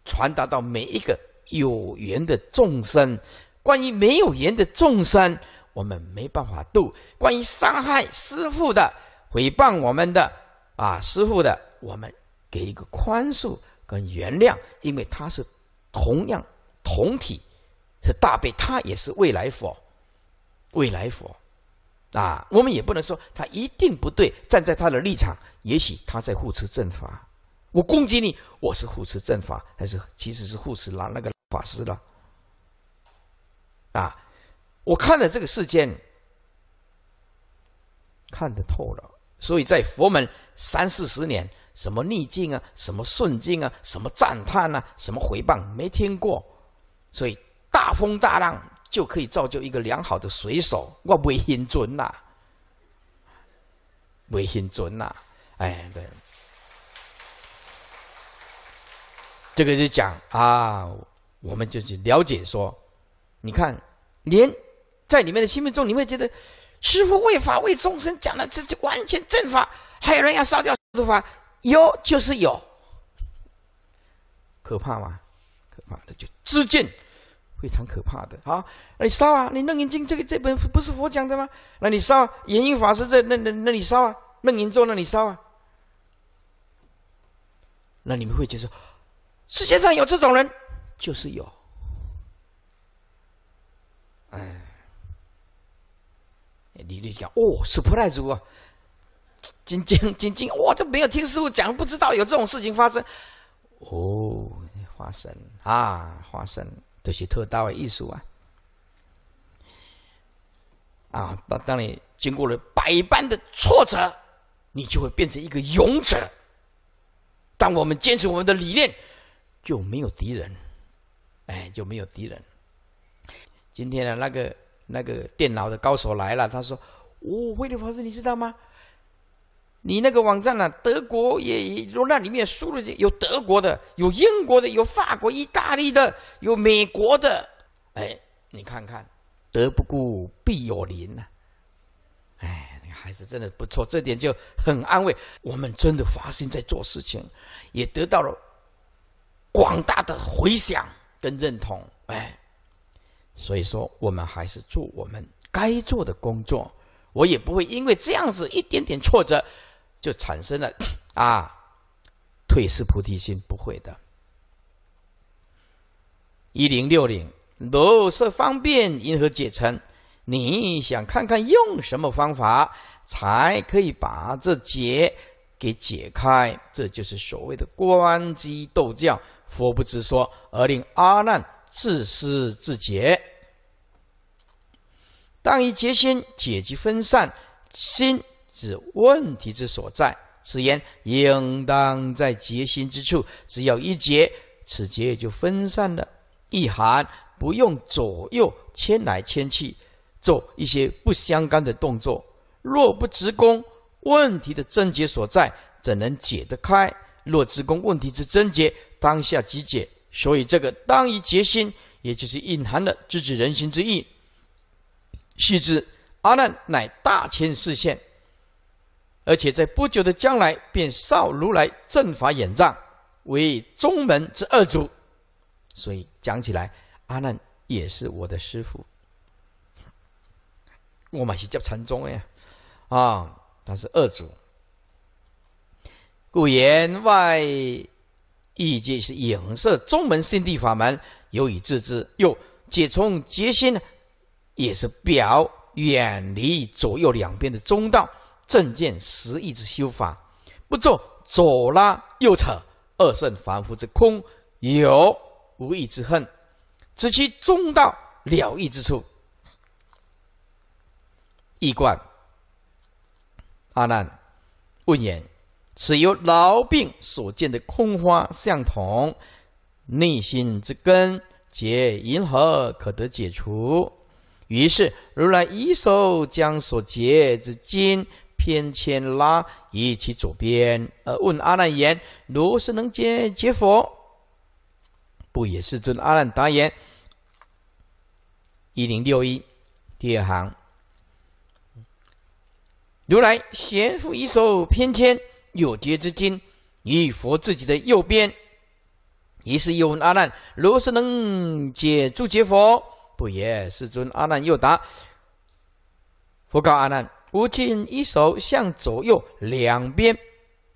传达到每一个有缘的众生。关于没有缘的众生，我们没办法度。关于伤害师傅的、诽谤我们的啊，师傅的，我们给一个宽恕跟原谅，因为他是同样同体，是大悲，他也是未来佛，未来佛。啊，我们也不能说他一定不对，站在他的立场，也许他在护持正法。我攻击你，我是护持正法，还是其实是护持那那个法师了？啊，我看了这个事件，看得透了。所以在佛门三四十年，什么逆境啊，什么顺境啊，什么赞叹啊，什么回谤，没听过。所以大风大浪。就可以造就一个良好的水手，我为心尊呐，为心尊呐，哎，对。这个就讲啊，我们就去了解说，你看，连在里面的心目中，你会觉得，师父为法为众生讲的，这这完全正法，还有人要烧掉的法，有就是有，可怕吗？可怕的，就致见。非常可怕的，好，那你烧啊，你楞严经这个这本不是佛讲的吗？那你烧，啊，延印法师在那那那里烧啊，楞严咒那里烧啊，那你们会觉得，世界上有这种人，就是有，哎，你你讲，哦，是不赖主啊，金金金金，哇，这没有听师傅讲，不知道有这种事情发生，哦，花生啊，花生。这些特大的艺术啊，啊！当当你经过了百般的挫折，你就会变成一个勇者。当我们坚持我们的理念，就没有敌人，哎，就没有敌人。今天的那个那个电脑的高手来了，他说：“哦，威廉佛斯，你知道吗？”你那个网站呢？德国也那里面输入有德国的，有英国的，有法国、意大利的，有美国的。哎，你看看，德不孤必有邻呐。哎，你还是真的不错，这点就很安慰。我们真的发心在做事情，也得到了广大的回响跟认同。哎，所以说我们还是做我们该做的工作。我也不会因为这样子一点点挫折。就产生了，啊，退失菩提心不会的。一零六零，如是方便，因何解成？你想看看用什么方法，才可以把这结给解开？这就是所谓的观机斗教，佛不知说，而令阿难自私自解。当以结心解及分散心。指问题之所在，此言应当在结心之处，只要一结，此结也就分散了，一寒不用左右牵来牵去，做一些不相干的动作。若不直攻问题的症结所在，怎能解得开？若直攻问题之症结，当下即解。所以这个当一结心，也就是隐含了直指人心之意。须知阿难乃大千世现，而且在不久的将来，便少如来正法眼藏为中门之二祖，所以讲起来，阿难也是我的师父。我嘛是叫禅宗呀，啊，他是二祖。故言外意即是影射中门心地法门，由以自知。又解从结心也是表远离左右两边的中道。正见实意之修法，不作左拉右扯，二圣凡夫之空有无义之恨，知其中道了义之处。一观，阿难问言：此由劳病所见的空花相同，内心之根结因何可得解除？于是如来一手将所结之金偏牵拉以其左边，而问阿难言：“如是能解解佛，不也？”世尊阿难答言：“一零六一第二行，如来闲复一手偏牵有结之筋，于佛自己的右边。于是又问阿难：‘如是能解住解佛，不也？’世尊阿难又答：佛告阿难。”无尽一手向左右两边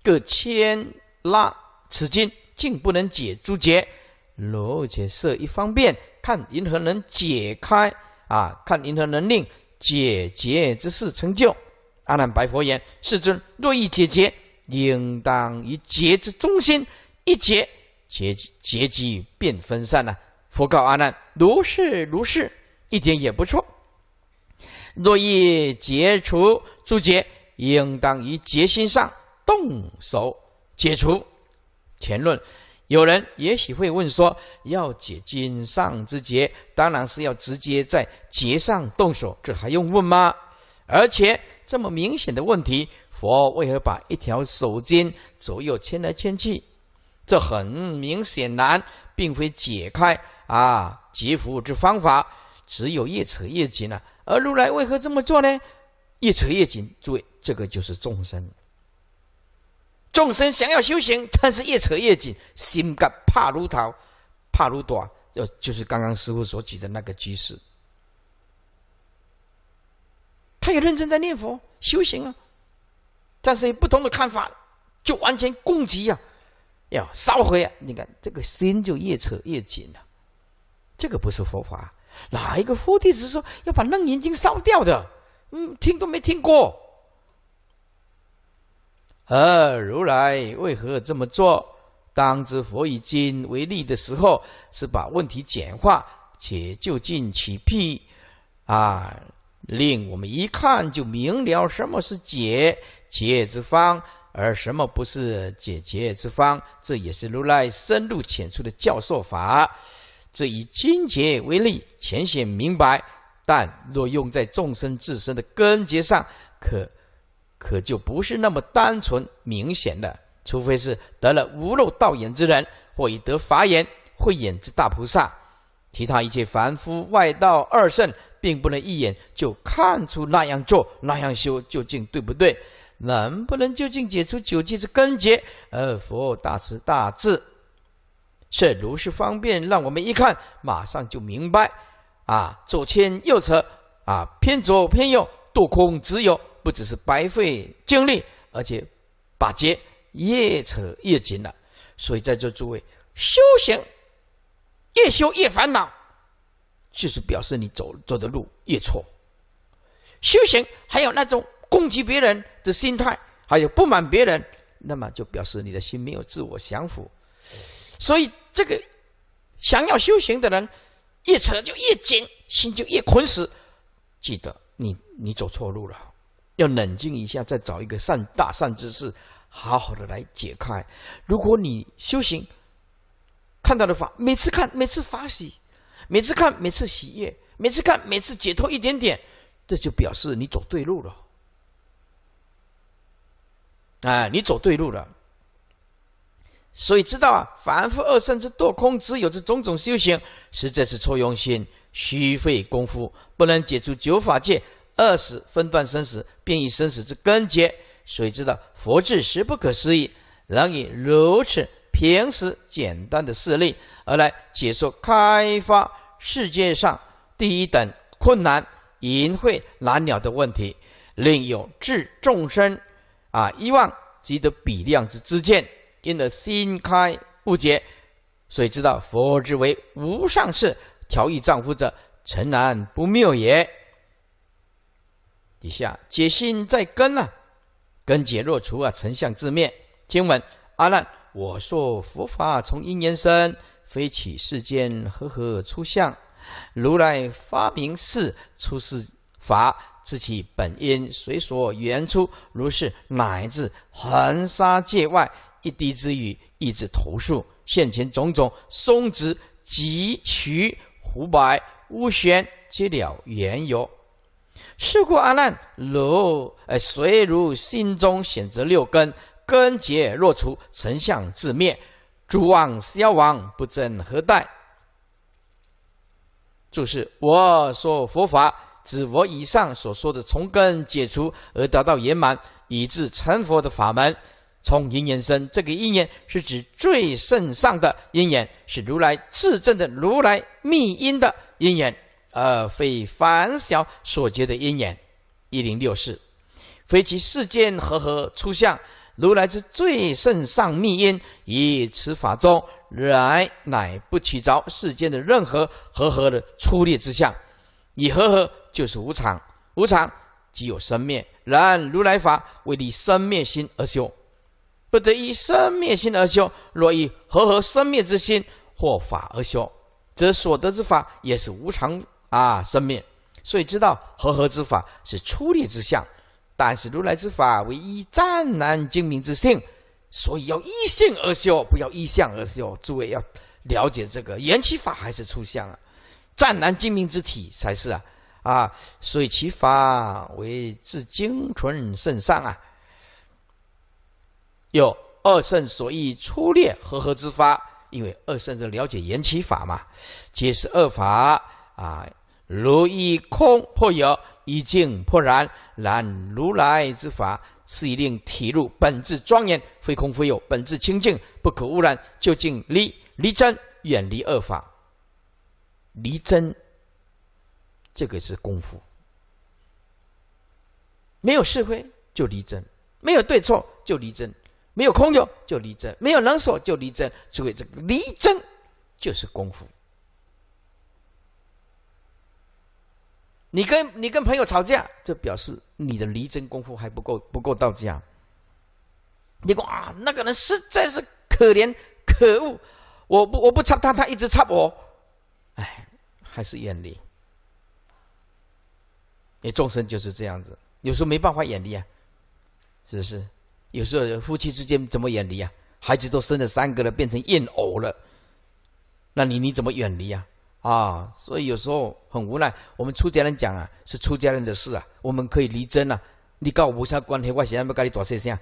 各牵拉此经，竟不能解诸结。如且设一方便，看银河能解开？啊，看银河能令解结之事成就？阿难白佛言：“世尊，若欲解结，应当以结之中心一结，结结即便分散了。”佛告阿难：“如是如是，一点也不错。”若欲解除诸结，应当于结心上动手解除。前论，有人也许会问说：要解经上之结，当然是要直接在结上动手，这还用问吗？而且这么明显的问题，佛为何把一条手筋左右牵来牵去？这很明显难，并非解开啊结福之方法。只有越扯越紧了，而如来为何这么做呢？越扯越紧，诸位，这个就是众生。众生想要修行，但是越扯越紧，心肝怕如桃，怕如短，就就是刚刚师傅所举的那个居士，他也认真在念佛修行啊，但是有不同的看法，就完全攻击呀，要烧毁啊！你看这个心就越扯越紧了，这个不是佛法。哪一个佛弟子说要把楞严经烧掉的？嗯，听都没听过。呃，如来为何这么做？当知佛以经为例的时候，是把问题简化，且就近取辟啊，令我们一看就明了什么是解结之方，而什么不是解结之方。这也是如来深入浅出的教授法。这以金结为例，浅显明白；但若用在众生自身的根结上，可可就不是那么单纯明显的。除非是得了无漏道眼之人，或已得法眼慧眼之大菩萨，其他一切凡夫外道二圣，并不能一眼就看出那样做那样修究竟对不对，能不能究竟解除九界之根结？而佛大慈大智。是如是方便，让我们一看马上就明白。啊，左牵右扯，啊，偏左偏右，多空只有，不只是白费精力，而且把结越扯越紧了。所以，在座诸位，修行越修越烦恼，就是表示你走走的路越错。修行还有那种攻击别人的心态，还有不满别人，那么就表示你的心没有自我降服。所以。这个想要修行的人，越扯就越紧，心就越捆死。记得，你你走错路了，要冷静一下，再找一个善大善之事，好好的来解开。如果你修行看到的法，每次看每次法喜，每次看每次喜悦，每次看每次解脱一点点，这就表示你走对路了。哎，你走对路了。所以知道啊，凡夫二身之堕空之有这种种修行，实在是错用心、虚费功夫，不能解除九法界二死分断生死，便以生死之根结。所以知道佛智实不可思议，能以如此平时简单的事例，而来解说开发世界上第一等困难、淫秽难了的问题，令有智众生，啊，一望即得比量之之见。因得心开悟解，所以知道佛之为无上士，调御丈夫者，诚然不谬也。底下解心在根啊，根解若除啊，成相自灭。经文：阿难，我说佛法从因缘生，非起世间和合出相。如来发明是出世法，知其本因，随所原出？如是乃至恒沙界外。一滴之雨，一枝桃树。现前种种，松枝汲取湖白，乌玄皆了缘由。是故阿难，如呃，随如心中选择六根，根结若除，成相自灭，诸妄消亡，不争何待？注释：我说佛法，指我以上所说的从根解除而达到圆满，以致成佛的法门。从因缘生，这个因缘是指最圣上的因缘，是如来自证的如来密因的因缘，而非凡小所结的因缘。一零六四，非其世间合合出相，如来之最圣上密因，以此法中然乃不起着世间的任何合合的粗劣之相。以合合就是无常，无常即有生灭，然如来法为离生灭心而修。不得以生灭心而修，若以和合生灭之心或法而修，则所得之法也是无常啊，生灭。所以知道和合之法是出力之相，但是如来之法为一湛然精明之性，所以要依性而修，不要依相而修。诸位要了解这个，缘起法还是出相啊，湛然精明之体才是啊，啊，所以其法为至精纯甚上啊。有二圣所意粗列和合之法，因为二圣是了解缘起法嘛，皆是二法啊。如一空破有，一净破然，然如来之法是以令体入本质庄严，非空非有，本质清净，不可污染，究竟离离真，远离二法，离真。这个是功夫，没有是非就离真，没有对错就离真。没有空有就离真，没有人所就离真。所谓这个离真就是功夫。你跟你跟朋友吵架，就表示你的离真功夫还不够，不够到家。你讲啊，那个人实在是可怜可恶，我不我不插他，他一直插我，哎，还是远离。你众生就是这样子，有时候没办法远离啊，是不是？有时候夫妻之间怎么远离啊？孩子都生了三个了，变成厌偶了，那你你怎么远离啊？啊，所以有时候很无奈。我们出家人讲啊，是出家人的事啊，我们可以离真啊。你告无萨关系，我现在不跟你多说些，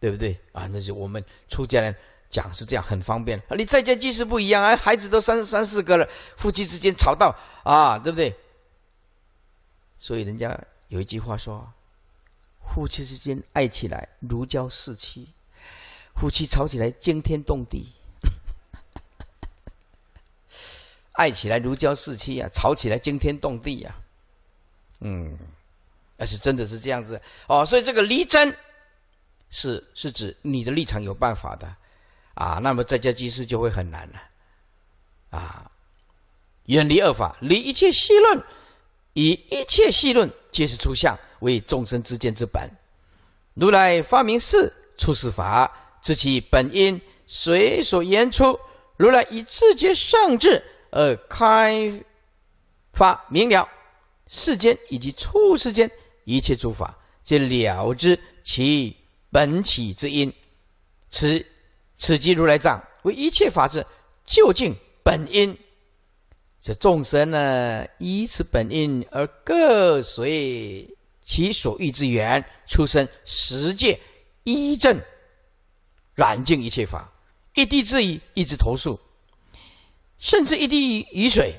对不对啊？那就我们出家人讲是这样，很方便。你在家居士不一样啊，孩子都三三四个了，夫妻之间吵到啊，对不对？所以人家有一句话说。夫妻之间爱起来如胶似漆，夫妻吵起来惊天动地。爱起来如胶似漆啊，吵起来惊天动地呀。嗯，而是真的是这样子哦。所以这个离真，是是指你的立场有办法的啊。那么在家机士就会很难了啊。远离恶法，离一切戏论，以一切戏论皆是出相。为众生之间之本，如来发明是出世法，知其本因，随所言出，如来以自觉上智而开发明了世间以及出世间一切诸法，皆了知其本起之因。此此即如来藏为一切法之究竟本因。这众生呢，依此本因而各随。其所欲之缘，出生十界一正，染净一切法，一滴之雨，一直投诉，甚至一滴雨水，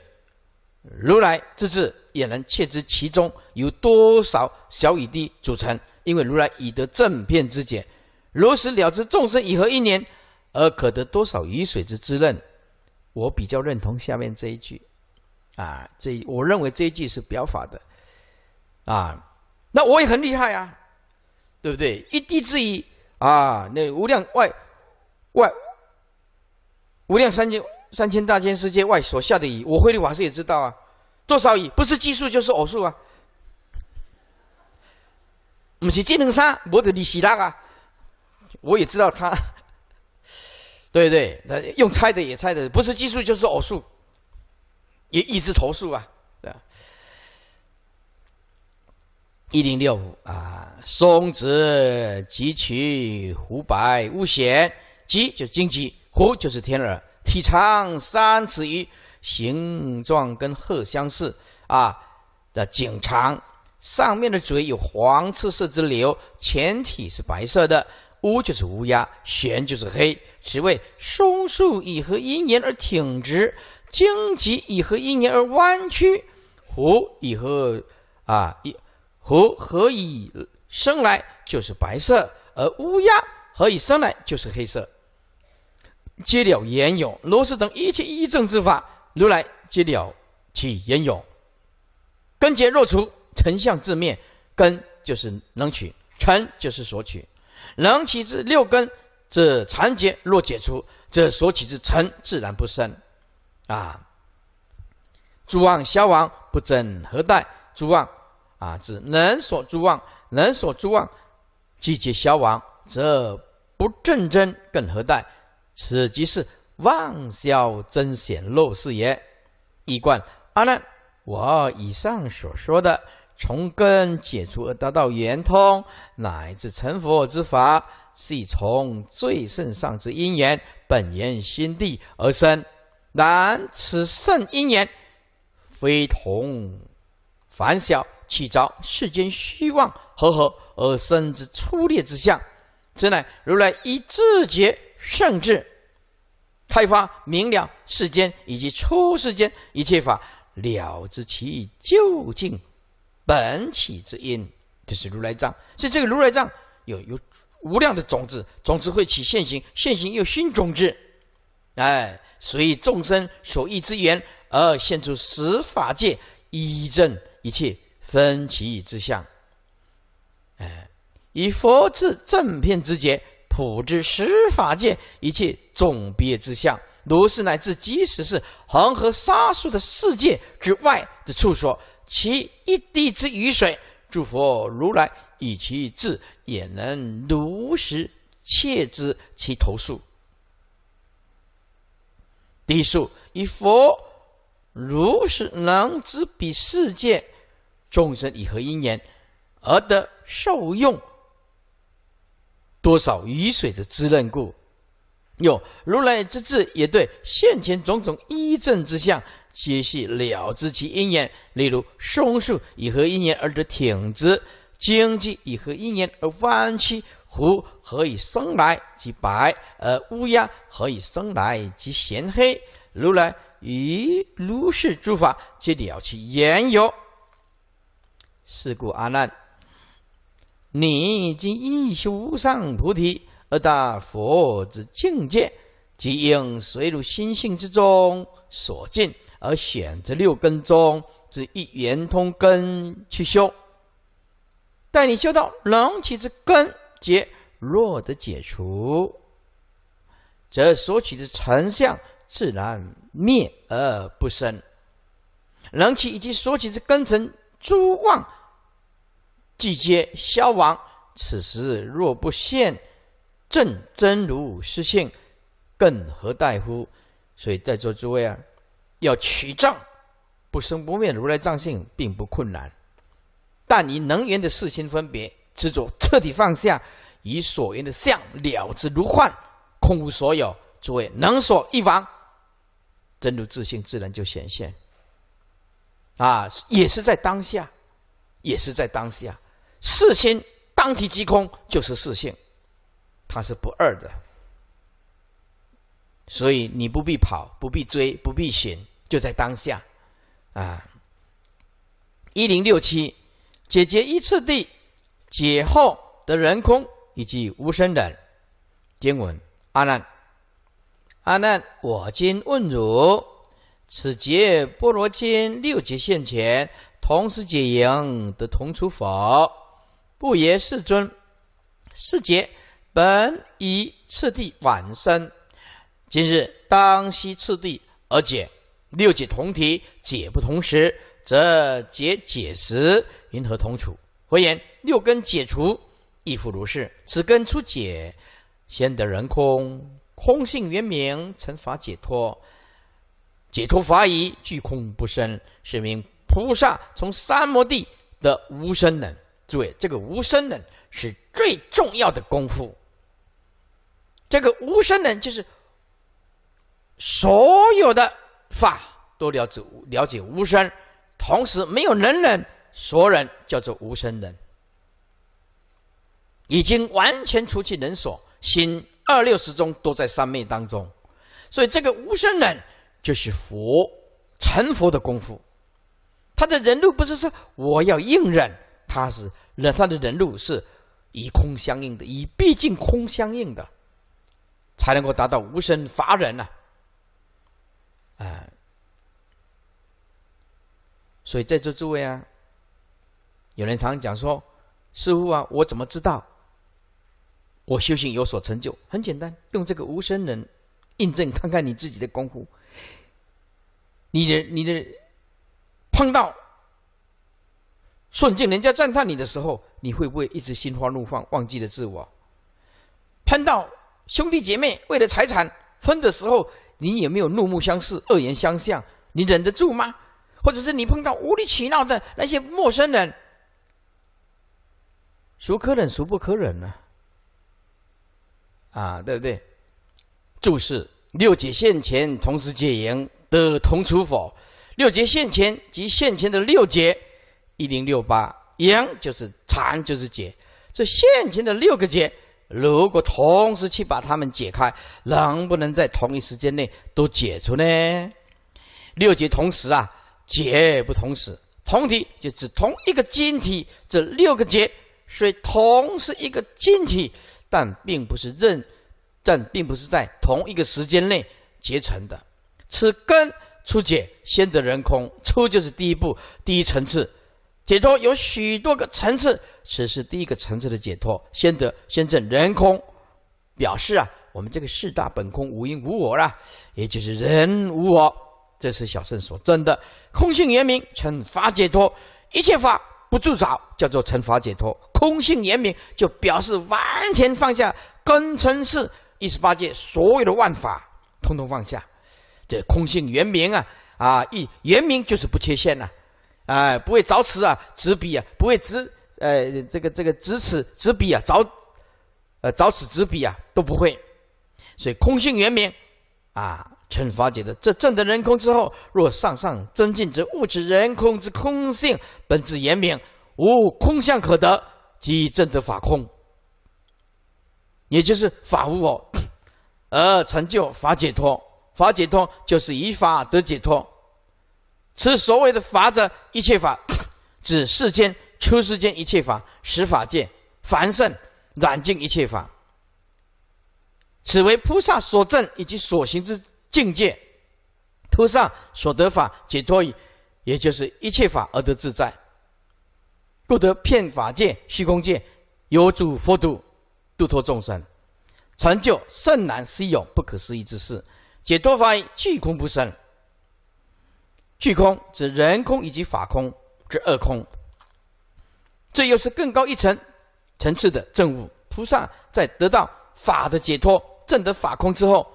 如来之智也能切知其中有多少小雨滴组成，因为如来已得正片之解，如实了知众生以何一年而可得多少雨水之滋润。我比较认同下面这一句，啊，这我认为这一句是表法的，啊。那我也很厉害啊，对不对？一地之蚁啊，那无量外外无量三千三千大千世界外所下的雨，我慧律法师也知道啊，多少蚁？不是奇数就是偶数啊。们些金融山，摩得李希拉啊，我也知道他，对对？那用猜的也猜的，不是奇数就是偶数，也一直投诉啊。一零六五啊，松子、荆渠、湖白、乌闲，荆就是荆棘，湖就是天耳，体长三尺余，形状跟鹤相似啊的颈长，上面的嘴有黄赤色之流，前体是白色的，乌就是乌鸦，玄就是黑。此谓松树以合阴年而挺直，荆棘以合阴年而弯曲，狐以合啊一。狐何以生来就是白色，而乌鸦何以生来就是黑色。皆了言有，罗氏等一切一正之法，如来皆了其言有。根结若除，成相自灭。根就是能取，臣就是所取。能取之六根，这残结若解除，则所取之臣自然不生。啊，诸妄消亡，不争何待？诸妄。啊！指人所诸望，人所诸望，即皆消亡，则不正真，更何待？此即是妄消真显陋是也。一贯阿难，我以上所说的从根解除而达到圆通，乃至成佛之法，是以从最圣上之因缘、本源心地而生。然此圣因缘，非同凡小。起着世间虚妄和合而生之粗劣之相，此乃如来以自觉圣智，开发明了世间以及出世间一切法了之其究竟本起之因，这是如来藏。所以这个如来藏有有无量的种子，种子会起现行，现行又新种子。哎，随众生所依之缘而现出十法界，一证一切。分其义之相，哎，以佛智正片之解，普知十法界一切众别之相，如是乃至即使是恒河沙数的世界之外的处所，其一滴之雨水，诸佛如来以其智也能如实切知其投宿。第数，以佛如是能知彼世界。众生以何因缘而得受用？多少雨水的滋润故。又如来之智也，对现前种种医正之相，皆系了知其因缘。例如松树以何因缘而得挺直？荆棘以何因缘而弯曲？狐何以生来即白？而乌鸦何以生来即咸黑？如来以如是诸法，皆了其缘由。是故阿难，你今一修无上菩提而达佛之境界，即应随汝心性之中所见而选择六根中之一圆通根去修。待你修到隆起之根皆若得解除，则所起之成相自然灭而不生。隆起以及所起之根尘诸妄。季皆消亡。此时若不现正真如实性，更何待乎？所以在座诸位啊，要取证不生不灭如来藏性，并不困难。但以能源的四心分别执着彻底放下，以所缘的相了之如幻，空无所有。诸位能所一亡，真如自性自然就显现。啊，也是在当下，也是在当下。四心当体即空，就是四性，它是不二的。所以你不必跑，不必追，不必寻，就在当下，啊！一零六七，解决一次地解后得人空以及无生忍。经文。阿难，阿难，我今问汝：此劫波罗经六劫现前，同时解迎得同出否？不也，世尊，世劫本以次第晚生，今日当须次第而解。六解同体，解不同时，则解解时，云何同处？佛言：六根解除亦复如是。此根出解，先得人空，空性圆明，成法解脱，解脱法已，具空不生，是名菩萨从三摩地得无生能。注意，这个无生忍是最重要的功夫。这个无生忍就是所有的法都了解了解无生，同时没有能忍，所忍叫做无生忍，已经完全除去能所心，二六十中都在三昧当中。所以，这个无生忍就是佛成佛的功夫。他的人路不是说我要硬忍。他是，人，他的人路是以空相应的，以毕竟空相应的，才能够达到无生法忍啊、哎，所以在座诸位啊，有人常讲说：“师傅啊，我怎么知道我修行有所成就？”很简单，用这个无生人印证，看看你自己的功夫，你的你的碰到。顺境，人家赞叹你的时候，你会不会一直心花怒放，忘记了自我？碰到兄弟姐妹为了财产分的时候，你有没有怒目相视、恶言相向？你忍得住吗？或者是你碰到无理取闹的那些陌生人，孰可忍，孰不可忍呢？啊，对不对？注释：六劫现前，同时戒言，得同处否？六劫现前及现前的六劫。一零六八，阳就是禅，就是解。这现前的六个结，如果同时去把它们解开，能不能在同一时间内都解除呢？六结同时啊，解不同时。同体就指同一个晶体，这六个结，虽同是一个晶体，但并不是任，但并不是在同一个时间内结成的。此根出解，先得人空，出就是第一步，第一层次。解脱有许多个层次，此是第一个层次的解脱。先得先证人空，表示啊，我们这个四大本空，无因无我啦，也就是人无我。这是小圣所证的空性圆明，成法解脱，一切法不住着，叫做成法解脱。空性圆明就表示完全放下根尘世一十八界所有的万法，通通放下。这空性圆明啊，啊一圆明就是不缺陷呐。哎，不会凿此啊，执彼啊，不会执，呃，这个这个执此执彼啊，凿，呃，凿此执彼啊，都不会。所以空性圆明啊，陈法解的这正得人空之后，若上上增进之悟知人空之空性本自圆明，无空相可得，即正得法空，也就是法无我，而成就法解脱。法解脱就是以法得解脱。此所谓的法者，一切法，指世间、出世间一切法，十法界凡圣染净一切法。此为菩萨所证以及所行之境界，菩萨所得法解脱于，也就是一切法而得自在，故得骗法界虚空界，有主佛度，度脱众生，成就甚难思有、不可思议之事，解脱法以，虚空不生。虚空指人空以及法空之二空，这又是更高一层层次的证悟。菩萨在得到法的解脱，证得法空之后，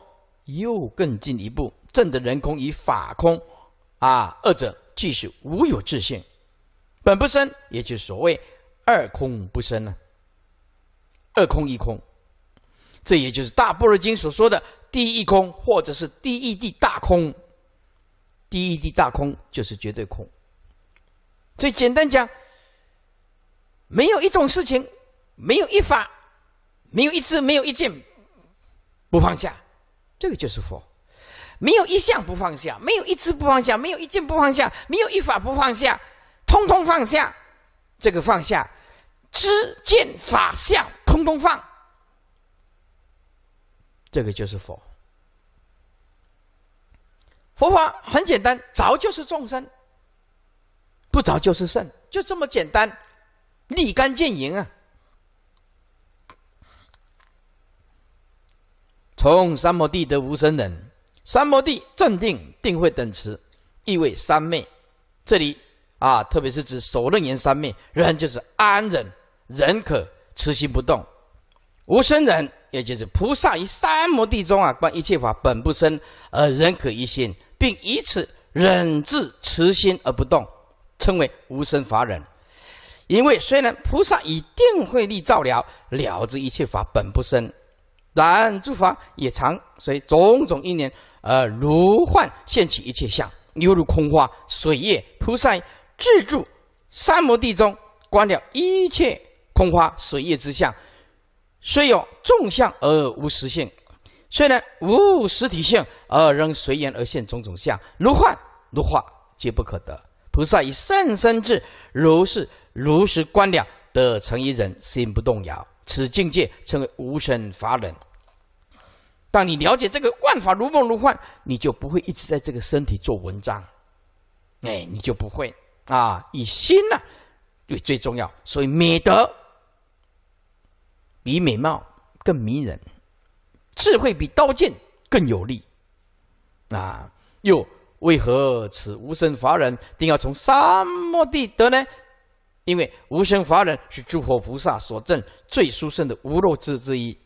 又更进一步，证得人空与法空，啊，二者即是无有自性，本不生，也就所谓二空不生了。二空一空，这也就是《大般若经》所说的第一空，或者是第一地大空。第一，大空就是绝对空。所以简单讲，没有一种事情，没有一法，没有一知，没有一件不放下，这个就是佛。没有一相不放下，没有一知不放下，没有一件不放下，没有一法不放下，通通放下，这个放下知见法相通通放，这个就是佛。佛法很简单，着就是众生，不着就是圣，就这么简单，立竿见影啊！从三摩地得无生人，三摩地正定、定慧等持，意为三昧。这里啊，特别是指守论言三昧，人就是安忍，忍可，持心不动。无生忍，也就是菩萨于三摩地中啊，观一切法本不生，而忍可一心。并以此忍至持心而不动，称为无生法忍。因为虽然菩萨以定慧力照料了知一切法本不生，然诸法也常随种种因缘而如幻现起一切相，犹如空花水月。菩萨智住三摩地中，观了一切空花水月之相，虽有众相而无实性。虽然无实体性，而仍随缘而现种种相，如幻如化，皆不可得。菩萨以善身智，如是如实观了，得成一人心不动摇，此境界称为无生法忍。当你了解这个万法如梦如幻，你就不会一直在这个身体做文章，哎，你就不会啊！以心啊、最最重要，所以美德比美貌更迷人。智慧比刀剑更有力，啊！又为何此无生法忍定要从三摩地得呢？因为无生法忍是诸佛菩萨所证最殊胜的无漏智之一，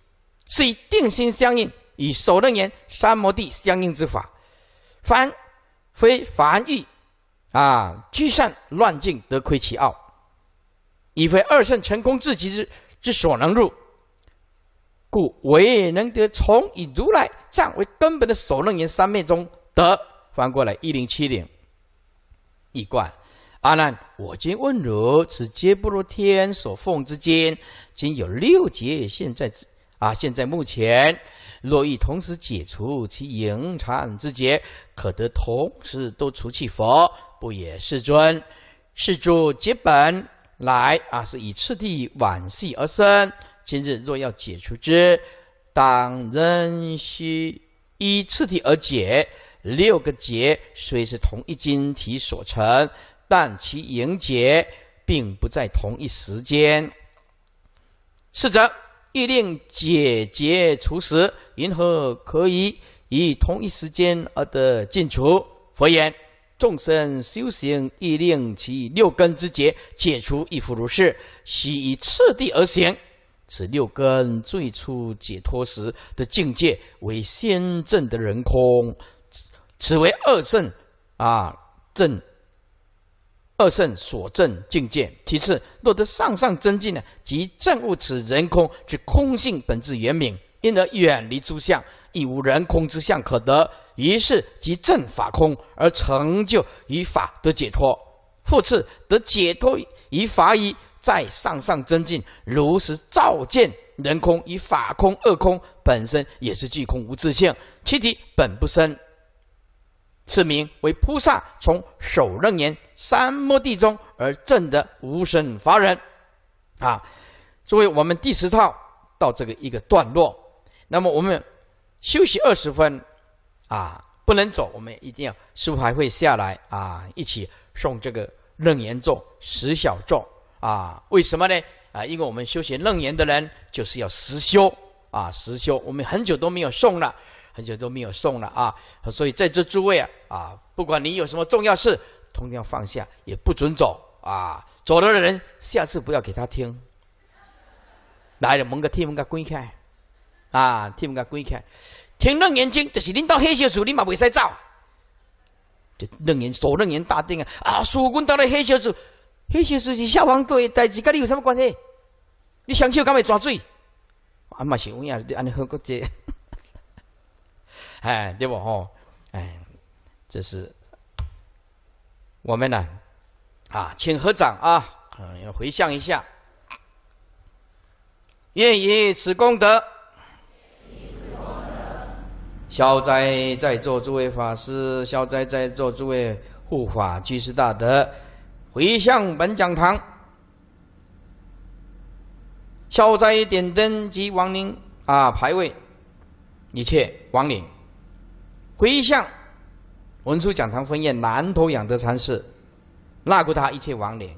是以定心相应，以手论言三摩地相应之法，凡非凡欲啊，居善乱境得亏其奥，以非二圣成功至极之之所能入。故唯能得从以如来藏为根本的首楞严三昧中得，翻过来一零七零一冠。阿难，我今问汝：此皆不如天所奉之经，今有六劫。现在啊，现在目前，若欲同时解除其盈禅之劫，可得同时都除其佛不也？世尊，世诸劫本来啊，是以次第往昔而生。今日若要解除之，当仍须依次第而解。六个结虽是同一晶体所成，但其迎结并不在同一时间。是则欲令解结除时，云何可以以同一时间而得尽除？佛言：众生修行，欲令其六根之结解除，亦复如是，须依次第而行。此六根最初解脱时的境界为先正的人空，此此为二圣啊正二圣所正境界。其次，若得上上真进呢，即正悟此人空之空性本质圆明，因而远离诸相，亦无人空之相可得，于是即正法空而成就于法得解脱。复次，得解脱于法以。再上上增进，如实照见人空与法空、二空本身也是寂空无自性。其体本不生，此名为菩萨从首楞严三摩地中而证得无生法忍。啊，作为我们第十套到这个一个段落，那么我们休息二十分，啊，不能走，我们一定要师傅还会下来啊，一起送这个楞严咒、十小咒。啊，为什么呢？啊，因为我们修行楞严的人就是要实修啊，实修。我们很久都没有送了，很久都没有送了啊。所以在这诸位啊，啊，不管你有什么重要事，通通要放下，也不准走啊。走了的人，下次不要给他听。来了蒙个铁蒙个关开，啊，铁蒙个关开。听楞严经，就是领导黑小子，你嘛袂使走。这楞严，所楞严大定啊，啊，孙悟到了黑小子。迄些事是消防队代志，跟你有什么关系？你生手我敢会抓罪？我嘛是乌鸦，你安尼好过节？哎，对无吼？哎，这是我们呢啊，请合掌啊，可能要回向一下。愿以此功德，消灾在座诸位法师，消灾在座诸位护法居士大德。回向本讲堂，消灾点灯及亡灵啊，牌位一切亡灵；回向文殊讲堂分院南头养德禅寺，那过他一切亡灵；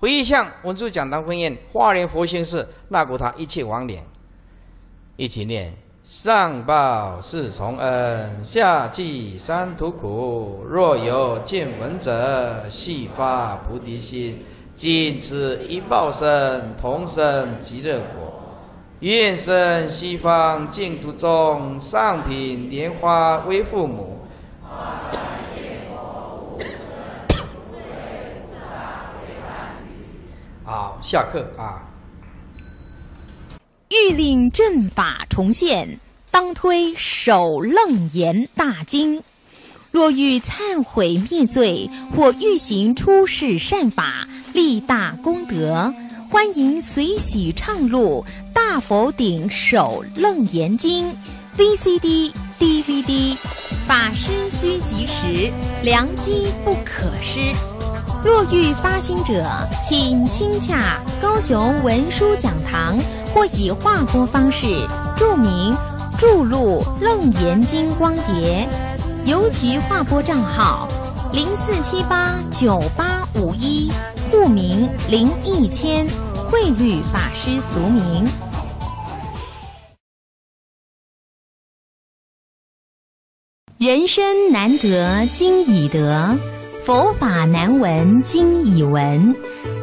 回向文殊讲堂分院化莲佛心寺，那过他一切亡灵。一起念。上报四重恩，下济三途苦。若有见闻者，悉发菩提心。尽此一报身，同生极乐国。愿生西方净土中，上品莲花为父母。好，下课啊。欲令阵法重现，当推《首楞严大经》。若欲忏悔灭罪，或欲行出世善法，立大功德，欢迎随喜唱录《大佛顶首楞严经》VCD、DVD。法师需及时，良机不可失。若遇发心者，请亲洽高雄文殊讲堂，或以画拨方式注明注入《楞严经》光碟。邮局画拨账号：零四七八九八五一，户名：林一千，慧律法师俗名。人生难得今已得。佛法难闻，今已闻，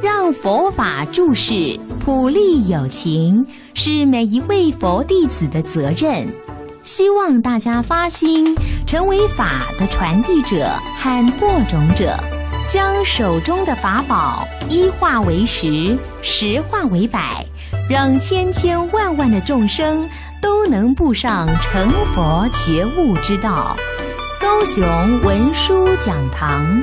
让佛法注释普利有情，是每一位佛弟子的责任。希望大家发心，成为法的传递者和播种者，将手中的法宝一化为十，十化为百，让千千万万的众生都能步上成佛觉悟之道。高雄文书讲堂。